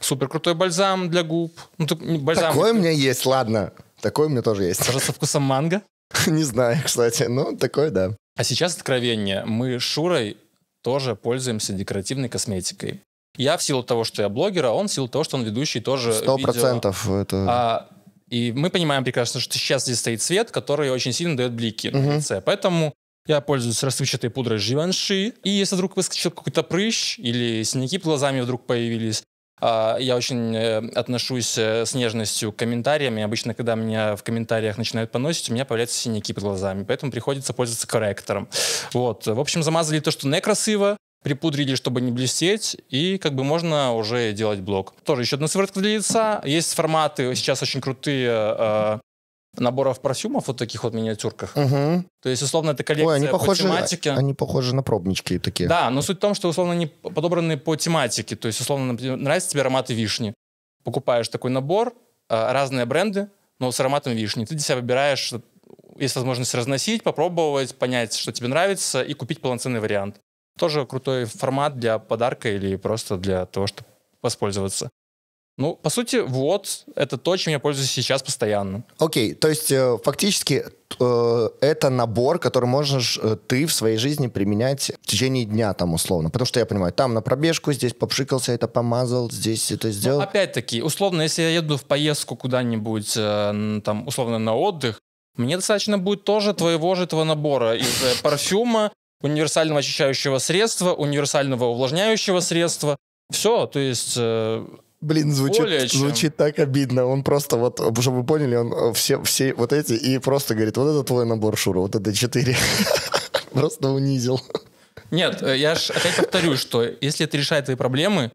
супер крутой бальзам для губ. Ну, ты, бальзам... Такой у меня есть, ладно. Такой у меня тоже есть. Тоже со вкусом манго? Не знаю, кстати. но ну, такой, да. А сейчас откровение. Мы с Шурой тоже пользуемся декоративной косметикой. Я в силу того, что я блогер, а он в силу того, что он ведущий тоже Сто процентов это... А, и мы понимаем прекрасно, что сейчас здесь стоит свет, который очень сильно дает блики угу. на лице. Поэтому я пользуюсь рассыпчатой пудрой Givenchy. И если вдруг выскочил какой-то прыщ или синяки под глазами вдруг появились, а, я очень э, отношусь э, с нежностью к комментариям. И обычно, когда меня в комментариях начинают поносить, у меня появляются синяки под глазами. Поэтому приходится пользоваться корректором. Вот. В общем, замазали то, что некрасиво, припудрили, чтобы не блестеть, и как бы можно уже делать блок. Тоже еще одна сыворотка для лица. Есть форматы сейчас очень крутые, а, наборов парфюмов вот таких вот миниатюрках. Угу. То есть, условно, это коллекция Ой, они похожи, по тематике. Они похожи на пробнички такие. Да, но суть в том, что, условно, они подобраны по тематике. То есть, условно, нравятся тебе ароматы вишни. Покупаешь такой набор, а, разные бренды, но с ароматом вишни. Ты для себя выбираешь, э, есть возможность разносить, попробовать, понять, что тебе нравится, и купить полноценный вариант. Тоже крутой формат для подарка или просто для того, чтобы воспользоваться. Ну, по сути, вот, это то, чем я пользуюсь сейчас постоянно. Окей, okay, то есть э, фактически э, это набор, который можешь э, ты в своей жизни применять в течение дня там условно. Потому что я понимаю, там на пробежку, здесь попшикался, это помазал, здесь это ну, сделал. Ну, опять-таки, условно, если я еду в поездку куда-нибудь, э, там, условно, на отдых, мне достаточно будет тоже твоего же этого набора из э, парфюма, универсального очищающего средства, универсального увлажняющего средства. Все, то есть... Э, Блин, звучит, более чем... звучит так обидно. Он просто вот, чтобы вы поняли, он э, все, все вот эти и просто говорит, вот это твой набор, Шура, вот это четыре. Просто унизил. Нет, э, я же опять повторю, что если это решает твои проблемы,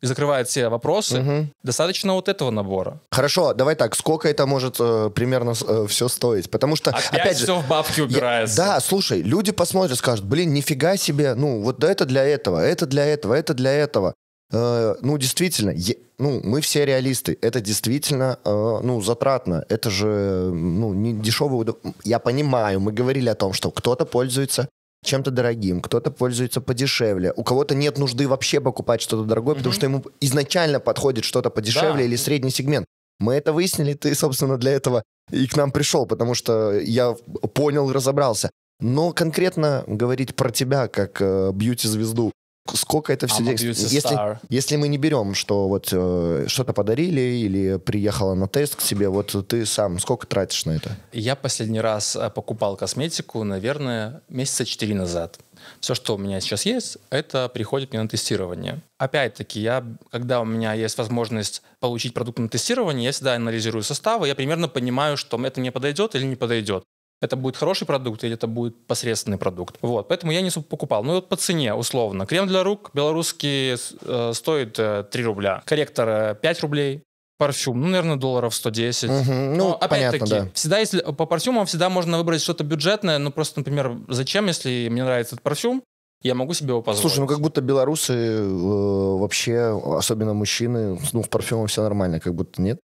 и закрывает все вопросы, угу. достаточно вот этого набора. Хорошо, давай так, сколько это может э, примерно э, все стоить? Потому что, опять, опять же... все в бабки убирается. Я, да, слушай, люди посмотрят, скажут, блин, нифига себе, ну, вот это для этого, это для этого, это для этого. Э, ну, действительно, е, ну, мы все реалисты, это действительно, э, ну, затратно, это же, ну, не дешевое Я понимаю, мы говорили о том, что кто-то пользуется чем-то дорогим, кто-то пользуется подешевле, у кого-то нет нужды вообще покупать что-то дорогое, mm-hmm. потому что ему изначально подходит что-то подешевле да. или средний сегмент. Мы это выяснили, ты, собственно, для этого и к нам пришел, потому что я понял и разобрался. Но конкретно говорить про тебя как э, бьюти-звезду сколько это все если, если мы не берем, что вот э, что-то подарили или приехала на тест к себе, вот ты сам сколько тратишь на это? Я последний раз э, покупал косметику, наверное, месяца четыре назад. Все, что у меня сейчас есть, это приходит мне на тестирование. Опять-таки, я, когда у меня есть возможность получить продукт на тестирование, я всегда анализирую составы, я примерно понимаю, что это мне подойдет или не подойдет это будет хороший продукт или это будет посредственный продукт. Вот, поэтому я не покупал. Ну вот по цене, условно. Крем для рук белорусский э, стоит э, 3 рубля, корректор э, 5 рублей, парфюм, ну, наверное, долларов 110. Угу. Ну, но, опять-таки, да. всегда, если по парфюмам всегда можно выбрать что-то бюджетное, ну, просто, например, зачем, если мне нравится этот парфюм, я могу себе его позволить. Слушай, ну как будто белорусы э, вообще, особенно мужчины, ну, в парфюмах все нормально, как будто нет.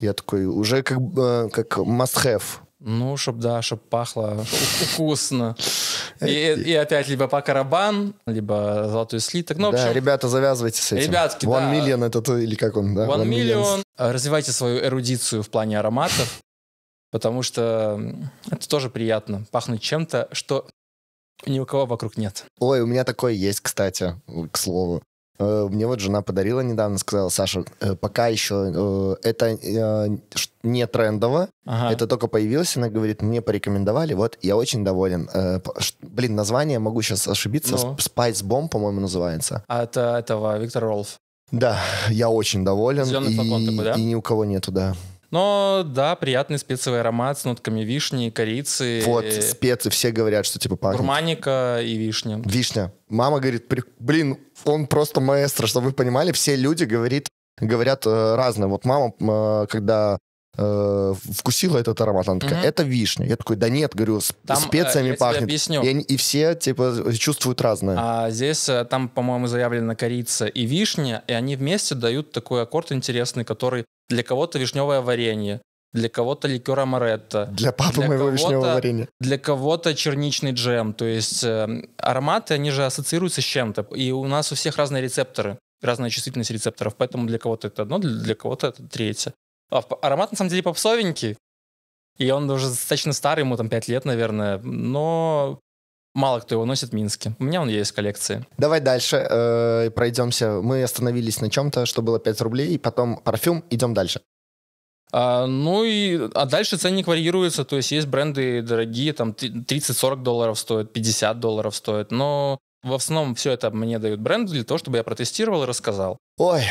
Я такой, уже как, э, как must have ну, чтобы да, чтобы пахло вкусно. Э, и, и опять либо по карабан, либо золотой слиток. Ну, да, общем, ребята, завязывайте с этим. Ребятки, One да. Million это то, или как он, да? One, One million. million. Развивайте свою эрудицию в плане ароматов, потому что это тоже приятно. Пахнуть чем-то, что ни у кого вокруг нет. Ой, у меня такое есть, кстати, к слову. Э, мне вот жена подарила недавно, сказала, Саша, э, пока еще э, это не трендово, ага. это только появилось, она говорит, мне порекомендовали, вот, я очень доволен. Блин, название могу сейчас ошибиться, ну. Spice Bomb, по-моему, называется. А это этого Виктор Ролф? Да, я очень доволен. Зеленый и, такой, да? И ни у кого нету, да. Но да, приятный спецовый аромат с нотками вишни, корицы. Вот, и... специи, все говорят, что типа пахнет. Гурманика и вишня. Вишня. Мама говорит, блин, он просто маэстро, чтобы вы понимали, все люди говорит, говорят э, разное. Вот мама, э, когда Э, вкусила этот аромат. Она такая, угу. это вишня. Я такой, да нет, говорю, там, специями э, я пахнет. объясню. И, они, и все, типа, чувствуют разное. А здесь, э, там, по-моему, заявлено корица и вишня, и они вместе дают такой аккорд интересный, который для кого-то вишневое варенье, для кого-то ликер амаретто. Для папы для моего вишневого варенья. Для кого-то черничный джем. То есть э, ароматы, они же ассоциируются с чем-то. И у нас у всех разные рецепторы, разная чувствительность рецепторов. Поэтому для кого-то это одно, для, для кого-то это третье. А аромат, на самом деле, попсовенький. И он уже достаточно старый, ему там 5 лет, наверное. Но Мало кто его носит в Минске. У меня он есть в коллекции. Давай дальше э, пройдемся. Мы остановились на чем-то, что было 5 рублей, и потом парфюм, идем дальше. А, ну и а дальше ценник варьируется. То есть есть бренды дорогие, там 30-40 долларов стоят, 50 долларов стоят. Но в основном все это мне дают бренды для того, чтобы я протестировал и рассказал. Ой,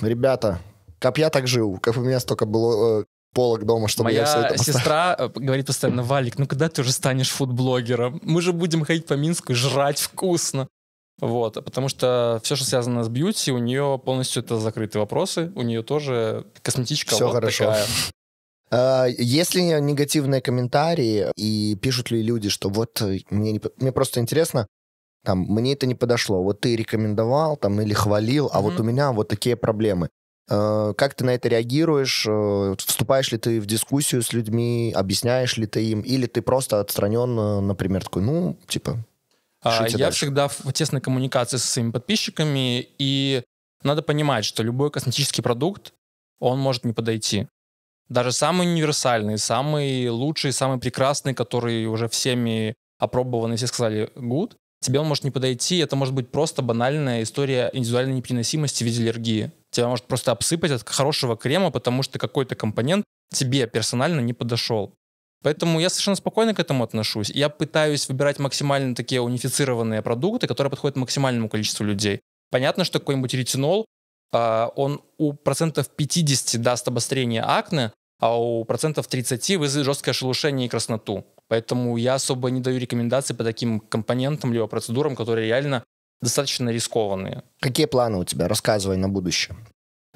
ребята, как я так жил, как у меня столько было э, полок дома, чтобы Моя я все это поставил. сестра э, говорит постоянно, Валик, ну когда ты уже станешь фудблогером? Мы же будем ходить по Минску и жрать вкусно. Вот, потому что все, что связано с бьюти, у нее полностью это закрытые вопросы, у нее тоже косметичка все вот хорошо. такая. А, есть ли негативные комментарии и пишут ли люди, что вот э, мне, не, мне просто интересно, там, мне это не подошло, вот ты рекомендовал там или хвалил, а mm-hmm. вот у меня вот такие проблемы. Э, как ты на это реагируешь? Э, вступаешь ли ты в дискуссию с людьми? Объясняешь ли ты им? Или ты просто отстранен, например, такой, ну, типа... А, я дальше. всегда в тесной коммуникации со своими подписчиками, и надо понимать, что любой косметический продукт, он может не подойти. Даже самый универсальный, самый лучший, самый прекрасный, который уже всеми опробован, и все сказали good, тебе он может не подойти. Это может быть просто банальная история индивидуальной непереносимости в виде аллергии тебя может просто обсыпать от хорошего крема, потому что какой-то компонент тебе персонально не подошел. Поэтому я совершенно спокойно к этому отношусь. Я пытаюсь выбирать максимально такие унифицированные продукты, которые подходят максимальному количеству людей. Понятно, что какой-нибудь ретинол, а, он у процентов 50 даст обострение акне, а у процентов 30 вызовет жесткое шелушение и красноту. Поэтому я особо не даю рекомендации по таким компонентам либо процедурам, которые реально достаточно рискованные. Какие планы у тебя? Рассказывай на будущее.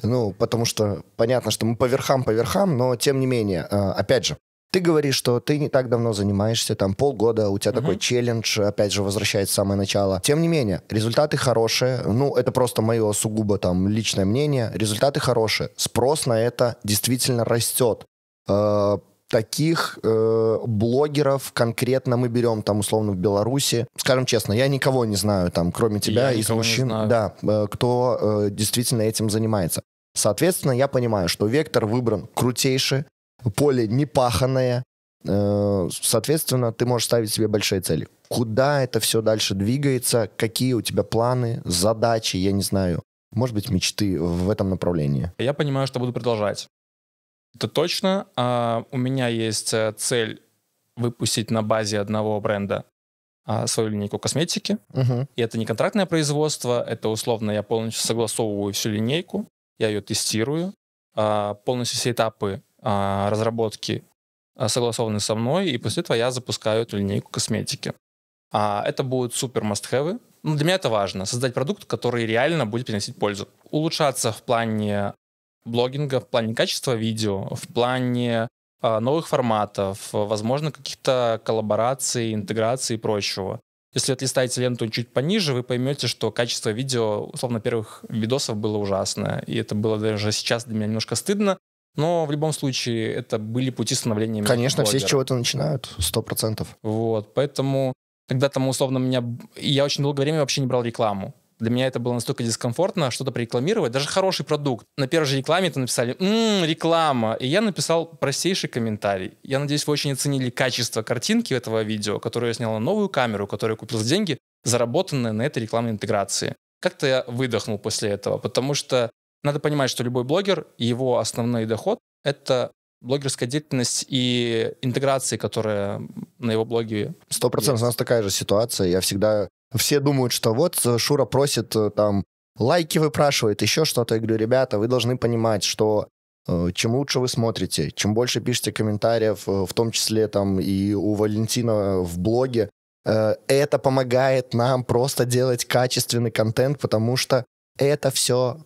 Ну, потому что понятно, что мы по верхам, по верхам, но тем не менее, а, опять же, ты говоришь, что ты не так давно занимаешься, там полгода, у тебя угу. такой челлендж, опять же, возвращается самое начало. Тем не менее, результаты хорошие, ну, это просто мое сугубо там личное мнение, результаты хорошие, спрос на это действительно растет. А, таких э, блогеров конкретно мы берем там условно в Беларуси. Скажем честно, я никого не знаю там, кроме тебя я из мужчин, да, э, кто э, действительно этим занимается. Соответственно, я понимаю, что вектор выбран крутейший, поле непаханное, э, соответственно, ты можешь ставить себе большие цели. Куда это все дальше двигается, какие у тебя планы, задачи, я не знаю, может быть, мечты в этом направлении? Я понимаю, что буду продолжать. Это точно. А у меня есть э, цель выпустить на базе одного бренда а, свою линейку косметики. Угу. И это не контрактное производство, это условно я полностью согласовываю всю линейку, я ее тестирую, а, полностью все этапы а, разработки а, согласованы со мной, и после этого я запускаю эту линейку косметики. А, это будут супер мастхэвы. Ну, для меня это важно. Создать продукт, который реально будет приносить пользу. Улучшаться в плане блогинга, в плане качества видео, в плане а, новых форматов, возможно, каких-то коллабораций, интеграций и прочего. Если отлистаете ленту чуть пониже, вы поймете, что качество видео, условно, первых видосов было ужасное. И это было даже сейчас для меня немножко стыдно. Но в любом случае, это были пути становления Конечно, блогера. все с чего-то начинают, сто процентов. Вот, поэтому когда там, условно, меня... Я очень долгое время вообще не брал рекламу. Для меня это было настолько дискомфортно что-то прорекламировать, даже хороший продукт. На первой же рекламе это написали «Ммм, реклама!» И я написал простейший комментарий. Я надеюсь, вы очень оценили качество картинки этого видео, которое я снял на новую камеру, которую я купил за деньги, заработанные на этой рекламной интеграции. Как-то я выдохнул после этого, потому что надо понимать, что любой блогер, его основной доход — это блогерская деятельность и интеграции, которая на его блоге. Сто процентов у нас такая же ситуация. Я всегда все думают, что вот э, Шура просит э, там лайки выпрашивает, еще что-то. Я говорю, ребята, вы должны понимать, что э, чем лучше вы смотрите, чем больше пишете комментариев, в том числе там и у Валентина в блоге, это помогает нам просто делать качественный контент, потому что это все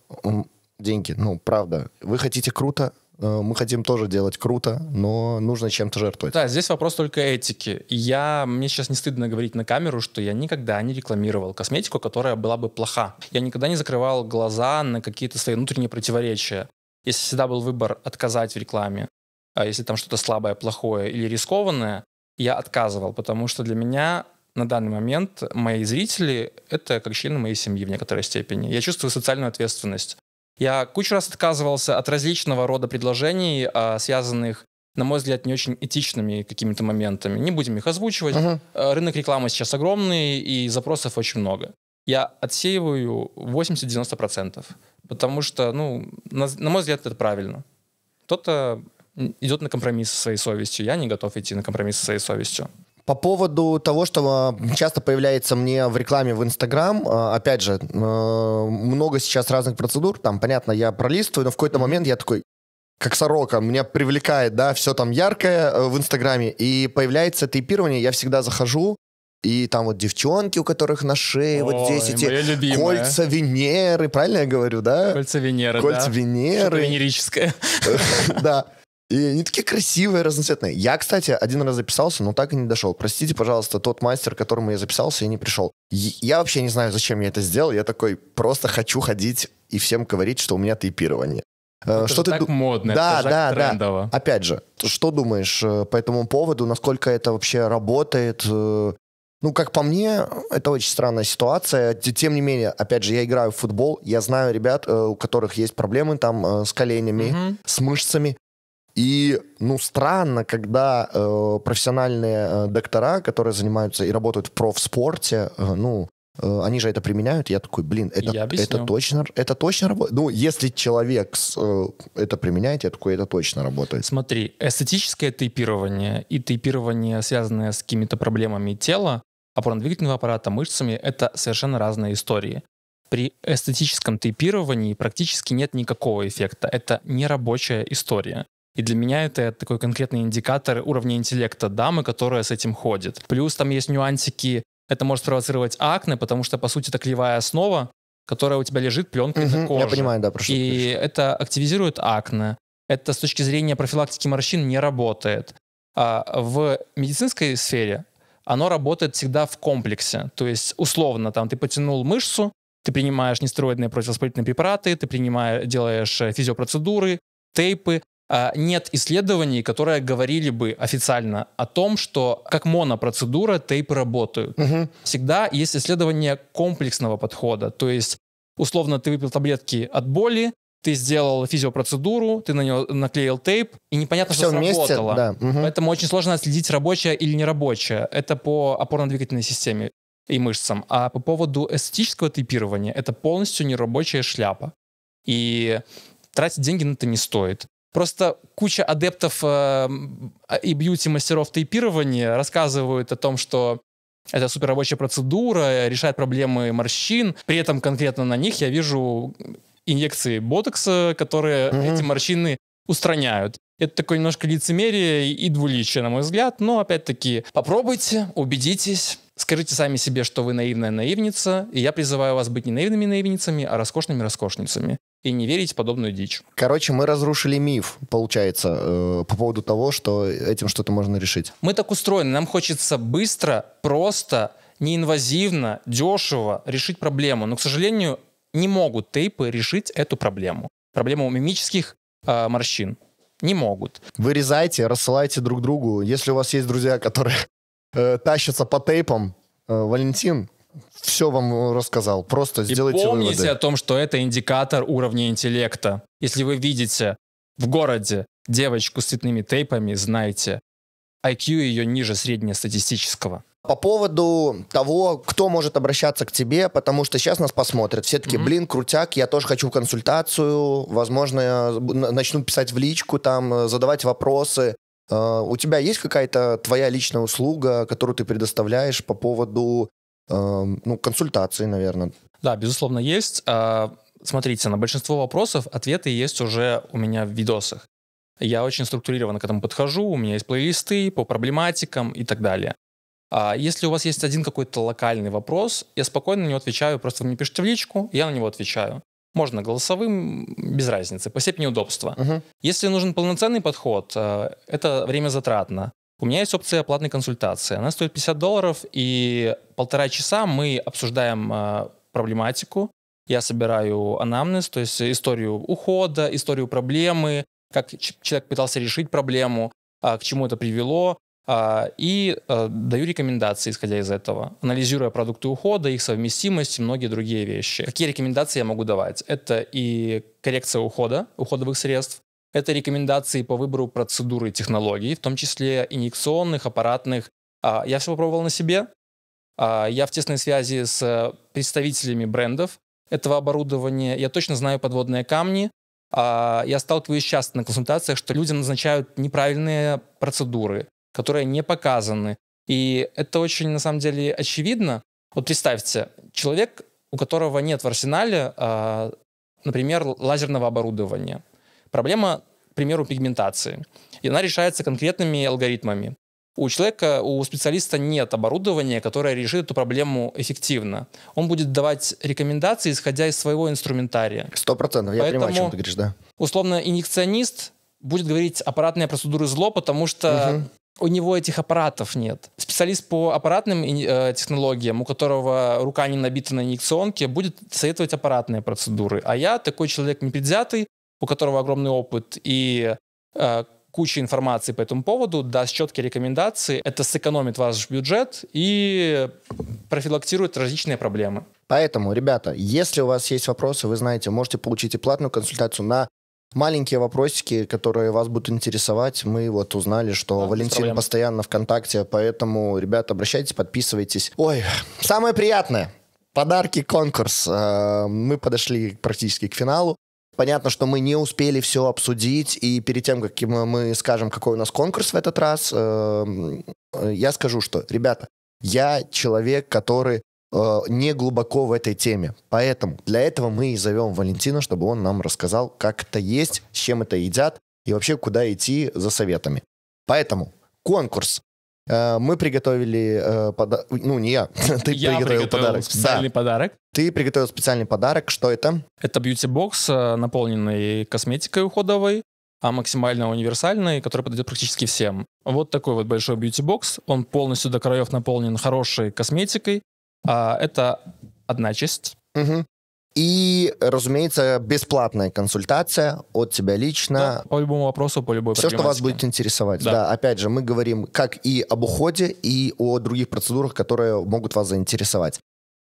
деньги. Ну, правда. Вы хотите круто, Э, мы хотим тоже делать круто, но нужно чем-то жертвовать. Да, здесь вопрос только этики. Я, мне сейчас не стыдно говорить на камеру, что я никогда не рекламировал косметику, которая была бы плоха. Я никогда не закрывал глаза на какие-то свои внутренние противоречия. Если всегда был выбор отказать в рекламе, а если там что-то слабое, плохое или рискованное, я отказывал, потому что для меня на данный момент мои зрители — это как члены моей семьи в некоторой степени. Я чувствую социальную ответственность. Я кучу раз отказывался от различного рода предложений, а, связанных, на мой взгляд, не очень этичными какими-то моментами. Не будем их озвучивать. Uh-huh. Рынок рекламы сейчас огромный, и запросов очень много. Я отсеиваю 80-90%, потому что, ну, на, на мой взгляд, это правильно. Кто-то идет на компромисс со своей совестью, я не готов идти на компромисс со своей совестью. По поводу того, что а, часто появляется мне в рекламе в Инстаграм, а, опять же, а, много сейчас разных процедур, там, понятно, я пролистываю, но в какой-то момент я такой, как сорока, меня привлекает, да, все там яркое э, в Инстаграме, и появляется тейпирование, я всегда захожу, и там вот девчонки, у которых на шее О, вот здесь эти кольца Венеры, правильно я говорю, да? Кольца Венеры, Кольца да. Венеры. Что-то венерическое. Да. И они такие красивые, разноцветные. Я, кстати, один раз записался, но так и не дошел. Простите, пожалуйста, тот мастер, к которому я записался, я не пришел. Я вообще не знаю, зачем я это сделал. Я такой просто хочу ходить и всем говорить, что у меня тейпирование. Э, это что же ты так ду... модно, да, это да, да. трендово. Опять же, что думаешь э, по этому поводу, насколько это вообще работает? Э, ну, как по мне, это очень странная ситуация. Тем не менее, опять же, я играю в футбол, я знаю ребят, у которых есть проблемы там с коленями, угу. с мышцами. И, ну, странно, когда э, профессиональные э, доктора, которые занимаются и работают в профспорте, э, ну, э, они же это применяют. Я такой, блин, это, я это точно, это точно работает. Ну, если человек с, э, это применяет, я такой, это точно работает. Смотри, эстетическое тейпирование и тейпирование, связанное с какими-то проблемами тела, опорно-двигательного аппарата мышцами, это совершенно разные истории. При эстетическом тейпировании практически нет никакого эффекта. Это нерабочая история. И для меня это такой конкретный индикатор уровня интеллекта дамы, которая с этим ходит. Плюс там есть нюансики, это может спровоцировать акне, потому что, по сути, это клевая основа, которая у тебя лежит пленкой угу, на коже. Я понимаю, да, про что И это активизирует акне. Это с точки зрения профилактики морщин не работает. А в медицинской сфере оно работает всегда в комплексе. То есть, условно, там ты потянул мышцу, ты принимаешь нестероидные противовоспалительные препараты, ты принимаешь, делаешь э, физиопроцедуры, тейпы, а, нет исследований, которые говорили бы официально о том, что как монопроцедура тейпы работают. Угу. Всегда есть исследование комплексного подхода. То есть, условно, ты выпил таблетки от боли, ты сделал физиопроцедуру, ты на нее наклеил тейп, и непонятно, Все что вместе, сработало. Да. Угу. Поэтому очень сложно отследить, рабочая или нерабочая. Это по опорно-двигательной системе и мышцам. А по поводу эстетического тейпирования, это полностью нерабочая шляпа. И тратить деньги на это не стоит. Просто куча адептов э, и бьюти-мастеров тейпирования рассказывают о том, что это суперрабочая процедура, решает проблемы морщин. При этом конкретно на них я вижу инъекции ботокса, которые mm-hmm. эти морщины устраняют. Это такое немножко лицемерие и двуличие, на мой взгляд. Но, опять-таки, попробуйте, убедитесь, скажите сами себе, что вы наивная наивница. И я призываю вас быть не наивными наивницами, а роскошными роскошницами и не верить в подобную дичь. Короче, мы разрушили миф, получается, э, по поводу того, что этим что-то можно решить. Мы так устроены, нам хочется быстро, просто, неинвазивно, дешево решить проблему. Но, к сожалению, не могут тейпы решить эту проблему. Проблему мимических э, морщин. Не могут. Вырезайте, рассылайте друг другу. Если у вас есть друзья, которые э, тащатся по тейпам, э, Валентин, все вам рассказал. Просто и сделайте помните о том, что это индикатор уровня интеллекта. Если вы видите в городе девочку с цветными тейпами, знайте, IQ ее ниже среднестатистического. По поводу того, кто может обращаться к тебе, потому что сейчас нас посмотрят. Все таки mm-hmm. блин, крутяк, я тоже хочу консультацию, возможно, начнут писать в личку, там, э, задавать вопросы. Uh, у тебя есть какая-то твоя личная услуга, которую ты предоставляешь по поводу Эм, ну, консультации, наверное. Да, безусловно, есть. А, смотрите, на большинство вопросов ответы есть уже у меня в видосах. Я очень структурированно к этому подхожу, у меня есть плейлисты по проблематикам и так далее. А если у вас есть один какой-то локальный вопрос, я спокойно на него отвечаю, просто вы мне пишите в личку, я на него отвечаю. Можно голосовым, без разницы, по степени удобства. Угу. Если нужен полноценный подход, э, это время затратно. У меня есть опция платной консультации. Она стоит 50 долларов, и полтора часа мы обсуждаем э, проблематику. Я собираю анамнез, то есть историю ухода, историю проблемы, как человек пытался решить проблему, э, к чему это привело, э, и э, даю рекомендации, исходя из этого, анализируя продукты ухода, их совместимость и многие другие вещи. Какие рекомендации я могу давать? Это и коррекция ухода, уходовых средств, это рекомендации по выбору процедуры и технологий, в том числе инъекционных, аппаратных. А, я все попробовал на себе. А, я в тесной связи с представителями брендов этого оборудования. Я точно знаю подводные камни. А, я сталкиваюсь часто на консультациях, что людям назначают неправильные процедуры, которые не показаны. И это очень, на самом деле, очевидно. Вот представьте, человек, у которого нет в арсенале, например, лазерного оборудования – Проблема, к примеру, пигментации. И она решается конкретными алгоритмами. У человека, у специалиста нет оборудования, которое решит эту проблему эффективно. Он будет давать рекомендации, исходя из своего инструментария. Сто процентов, я понимаю, о чем ты говоришь, да. Условно, инъекционист будет говорить аппаратные процедуры зло, потому что угу. у него этих аппаратов нет. Специалист по аппаратным э, технологиям, у которого рука не набита на инъекционке, будет советовать аппаратные процедуры. А я такой человек непредвзятый, у которого огромный опыт и э, куча информации по этому поводу, даст четкие рекомендации, это сэкономит ваш бюджет и профилактирует различные проблемы. Поэтому, ребята, если у вас есть вопросы, вы знаете, можете получить и платную консультацию на маленькие вопросики, которые вас будут интересовать. Мы вот узнали, что да, Валентин проблем. постоянно ВКонтакте, поэтому, ребята, обращайтесь, подписывайтесь. Ой, самое приятное. Подарки, конкурс. Э, мы подошли практически к финалу. Понятно, что мы не успели все обсудить, и перед тем, как мы скажем, какой у нас конкурс в этот раз, эм, я скажу, что, ребята, я человек, который э, не глубоко в этой теме. Поэтому для этого мы и зовем Валентина, чтобы он нам рассказал, как это есть, с чем это едят и вообще куда идти за советами. Поэтому конкурс Э, мы приготовили э, подарок. Ну, не я. Ты я приготовил, приготовил подарок. Специальный да. подарок. Ты приготовил специальный подарок. Что это? Это бьюти-бокс, э, наполненный косметикой уходовой, а максимально универсальный, который подойдет практически всем. Вот такой вот большой бьюти-бокс. Он полностью до краев наполнен хорошей косметикой. А Это одна часть. Угу. И, разумеется, бесплатная консультация от тебя лично. Да, по любому вопросу, по любой Все, что вас будет интересовать. Да. да, опять же, мы говорим как и об уходе, и о других процедурах, которые могут вас заинтересовать.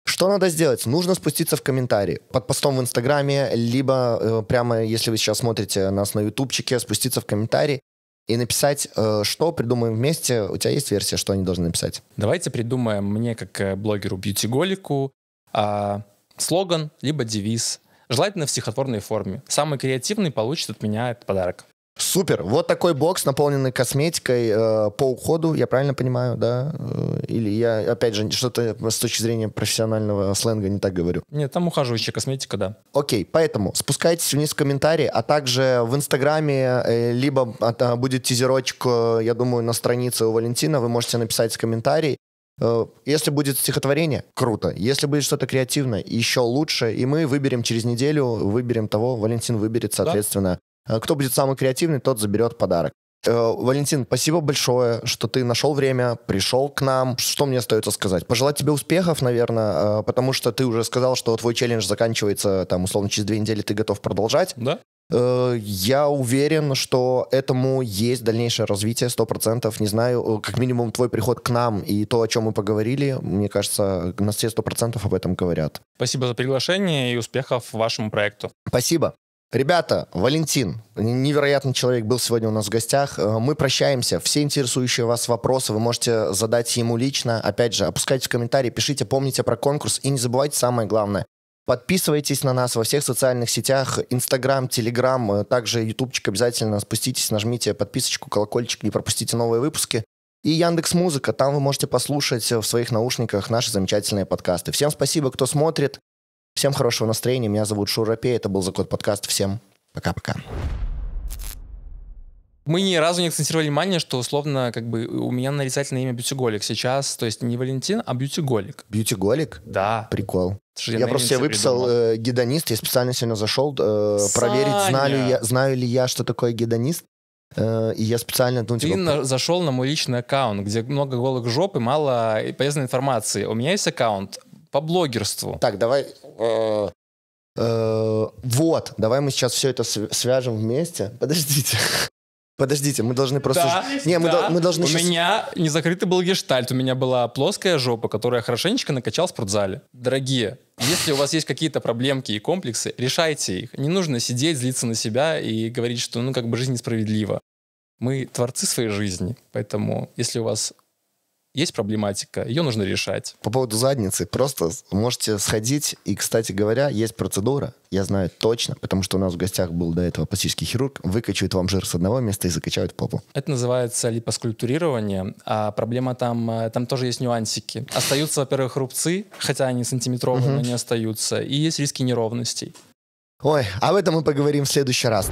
Что надо сделать? Нужно спуститься в комментарии под постом в Инстаграме, либо э, прямо, если вы сейчас смотрите нас на Ютубчике, спуститься в комментарии и написать, э, что придумаем вместе. У тебя есть версия, что они должны написать? Давайте придумаем мне, как э, блогеру-бьютиголику, а слоган, либо девиз. Желательно в стихотворной форме. Самый креативный получит от меня этот подарок. Супер. Вот такой бокс, наполненный косметикой э, по уходу, я правильно понимаю, да? Э, или я, опять же, что-то с точки зрения профессионального сленга не так говорю? Нет, там ухаживающая косметика, да. Окей, поэтому спускайтесь вниз в комментарии, а также в Инстаграме, э, либо э, будет тизерочек, э, я думаю, на странице у Валентина, вы можете написать комментарий. Э, если будет стихотворение, круто. Если будет что-то креативное, еще лучше. И мы выберем через неделю, выберем того, Валентин выберет, соответственно. Да? Э, кто будет самый креативный, тот заберет подарок. Э, Валентин, спасибо большое, что ты нашел время, пришел к нам. Что мне остается сказать? Пожелать тебе успехов, наверное, потому что ты уже сказал, что твой челлендж заканчивается, там, условно, через две недели ты готов продолжать. Да. Э, я уверен, что этому есть дальнейшее развитие, Сто процентов, Не знаю, э, как минимум твой приход к нам и то, о чем мы поговорили, мне кажется, на все процентов об этом говорят. Спасибо за приглашение и успехов вашему проекту. Спасибо. Ребята, Валентин, невероятный человек был сегодня у нас в гостях. Э, мы прощаемся. Все интересующие вас вопросы вы можете задать ему лично. Опять же, опускайте в комментарии, пишите, помните про конкурс и не забывайте самое главное. Подписывайтесь на нас во всех социальных сетях. Инстаграм, Телеграм, э, также Ютубчик обязательно. Спуститесь, нажмите подписочку, колокольчик, не пропустите новые выпуски. И Яндекс Музыка. Там вы можете послушать э, в своих наушниках наши замечательные подкасты. Всем спасибо, кто смотрит. Всем хорошего настроения. Меня зовут Шурапе. Это был Закод подкаст. Всем пока-пока мы ни разу не акцентировали внимание, что условно, как бы, у меня нарицательное имя Бьютиголик сейчас, то есть не Валентин, а Бьютиголик. Бьютиголик? Да. Прикол. Что я, я просто себе выписал придумал. э, гедонист, я специально сегодня зашел э, проверить, знаю, я, знаю ли я, что такое гедонист. Э, и я специально... Ну, типа, Ты типа... на, зашел на мой личный аккаунт, где много голых жоп и мало э, полезной информации. У меня есть аккаунт по блогерству. Так, давай... Э, вот, давай мы сейчас все это свяжем вместе. Подождите. Подождите, мы должны просто... Да, ж... не, да. мы, до... мы должны У сейчас... меня не закрытый был гештальт, у меня была плоская жопа, которую я хорошенечко накачал в спортзале. Дорогие, если у вас есть какие-то проблемки и комплексы, решайте их. Не нужно сидеть, злиться на себя и говорить, что ну как бы жизнь несправедлива. Мы творцы своей жизни, поэтому если у вас есть проблематика, ее нужно решать. По поводу задницы, просто можете сходить, и, кстати говоря, есть процедура, я знаю точно, потому что у нас в гостях был до этого пластический хирург, выкачивают вам жир с одного места и закачают попу. Это называется липоскультурирование, а проблема там, э, там тоже есть нюансики. Остаются, во-первых, рубцы, хотя они сантиметровые, угу. но они остаются, и есть риски неровностей. Ой, об этом мы поговорим в следующий раз.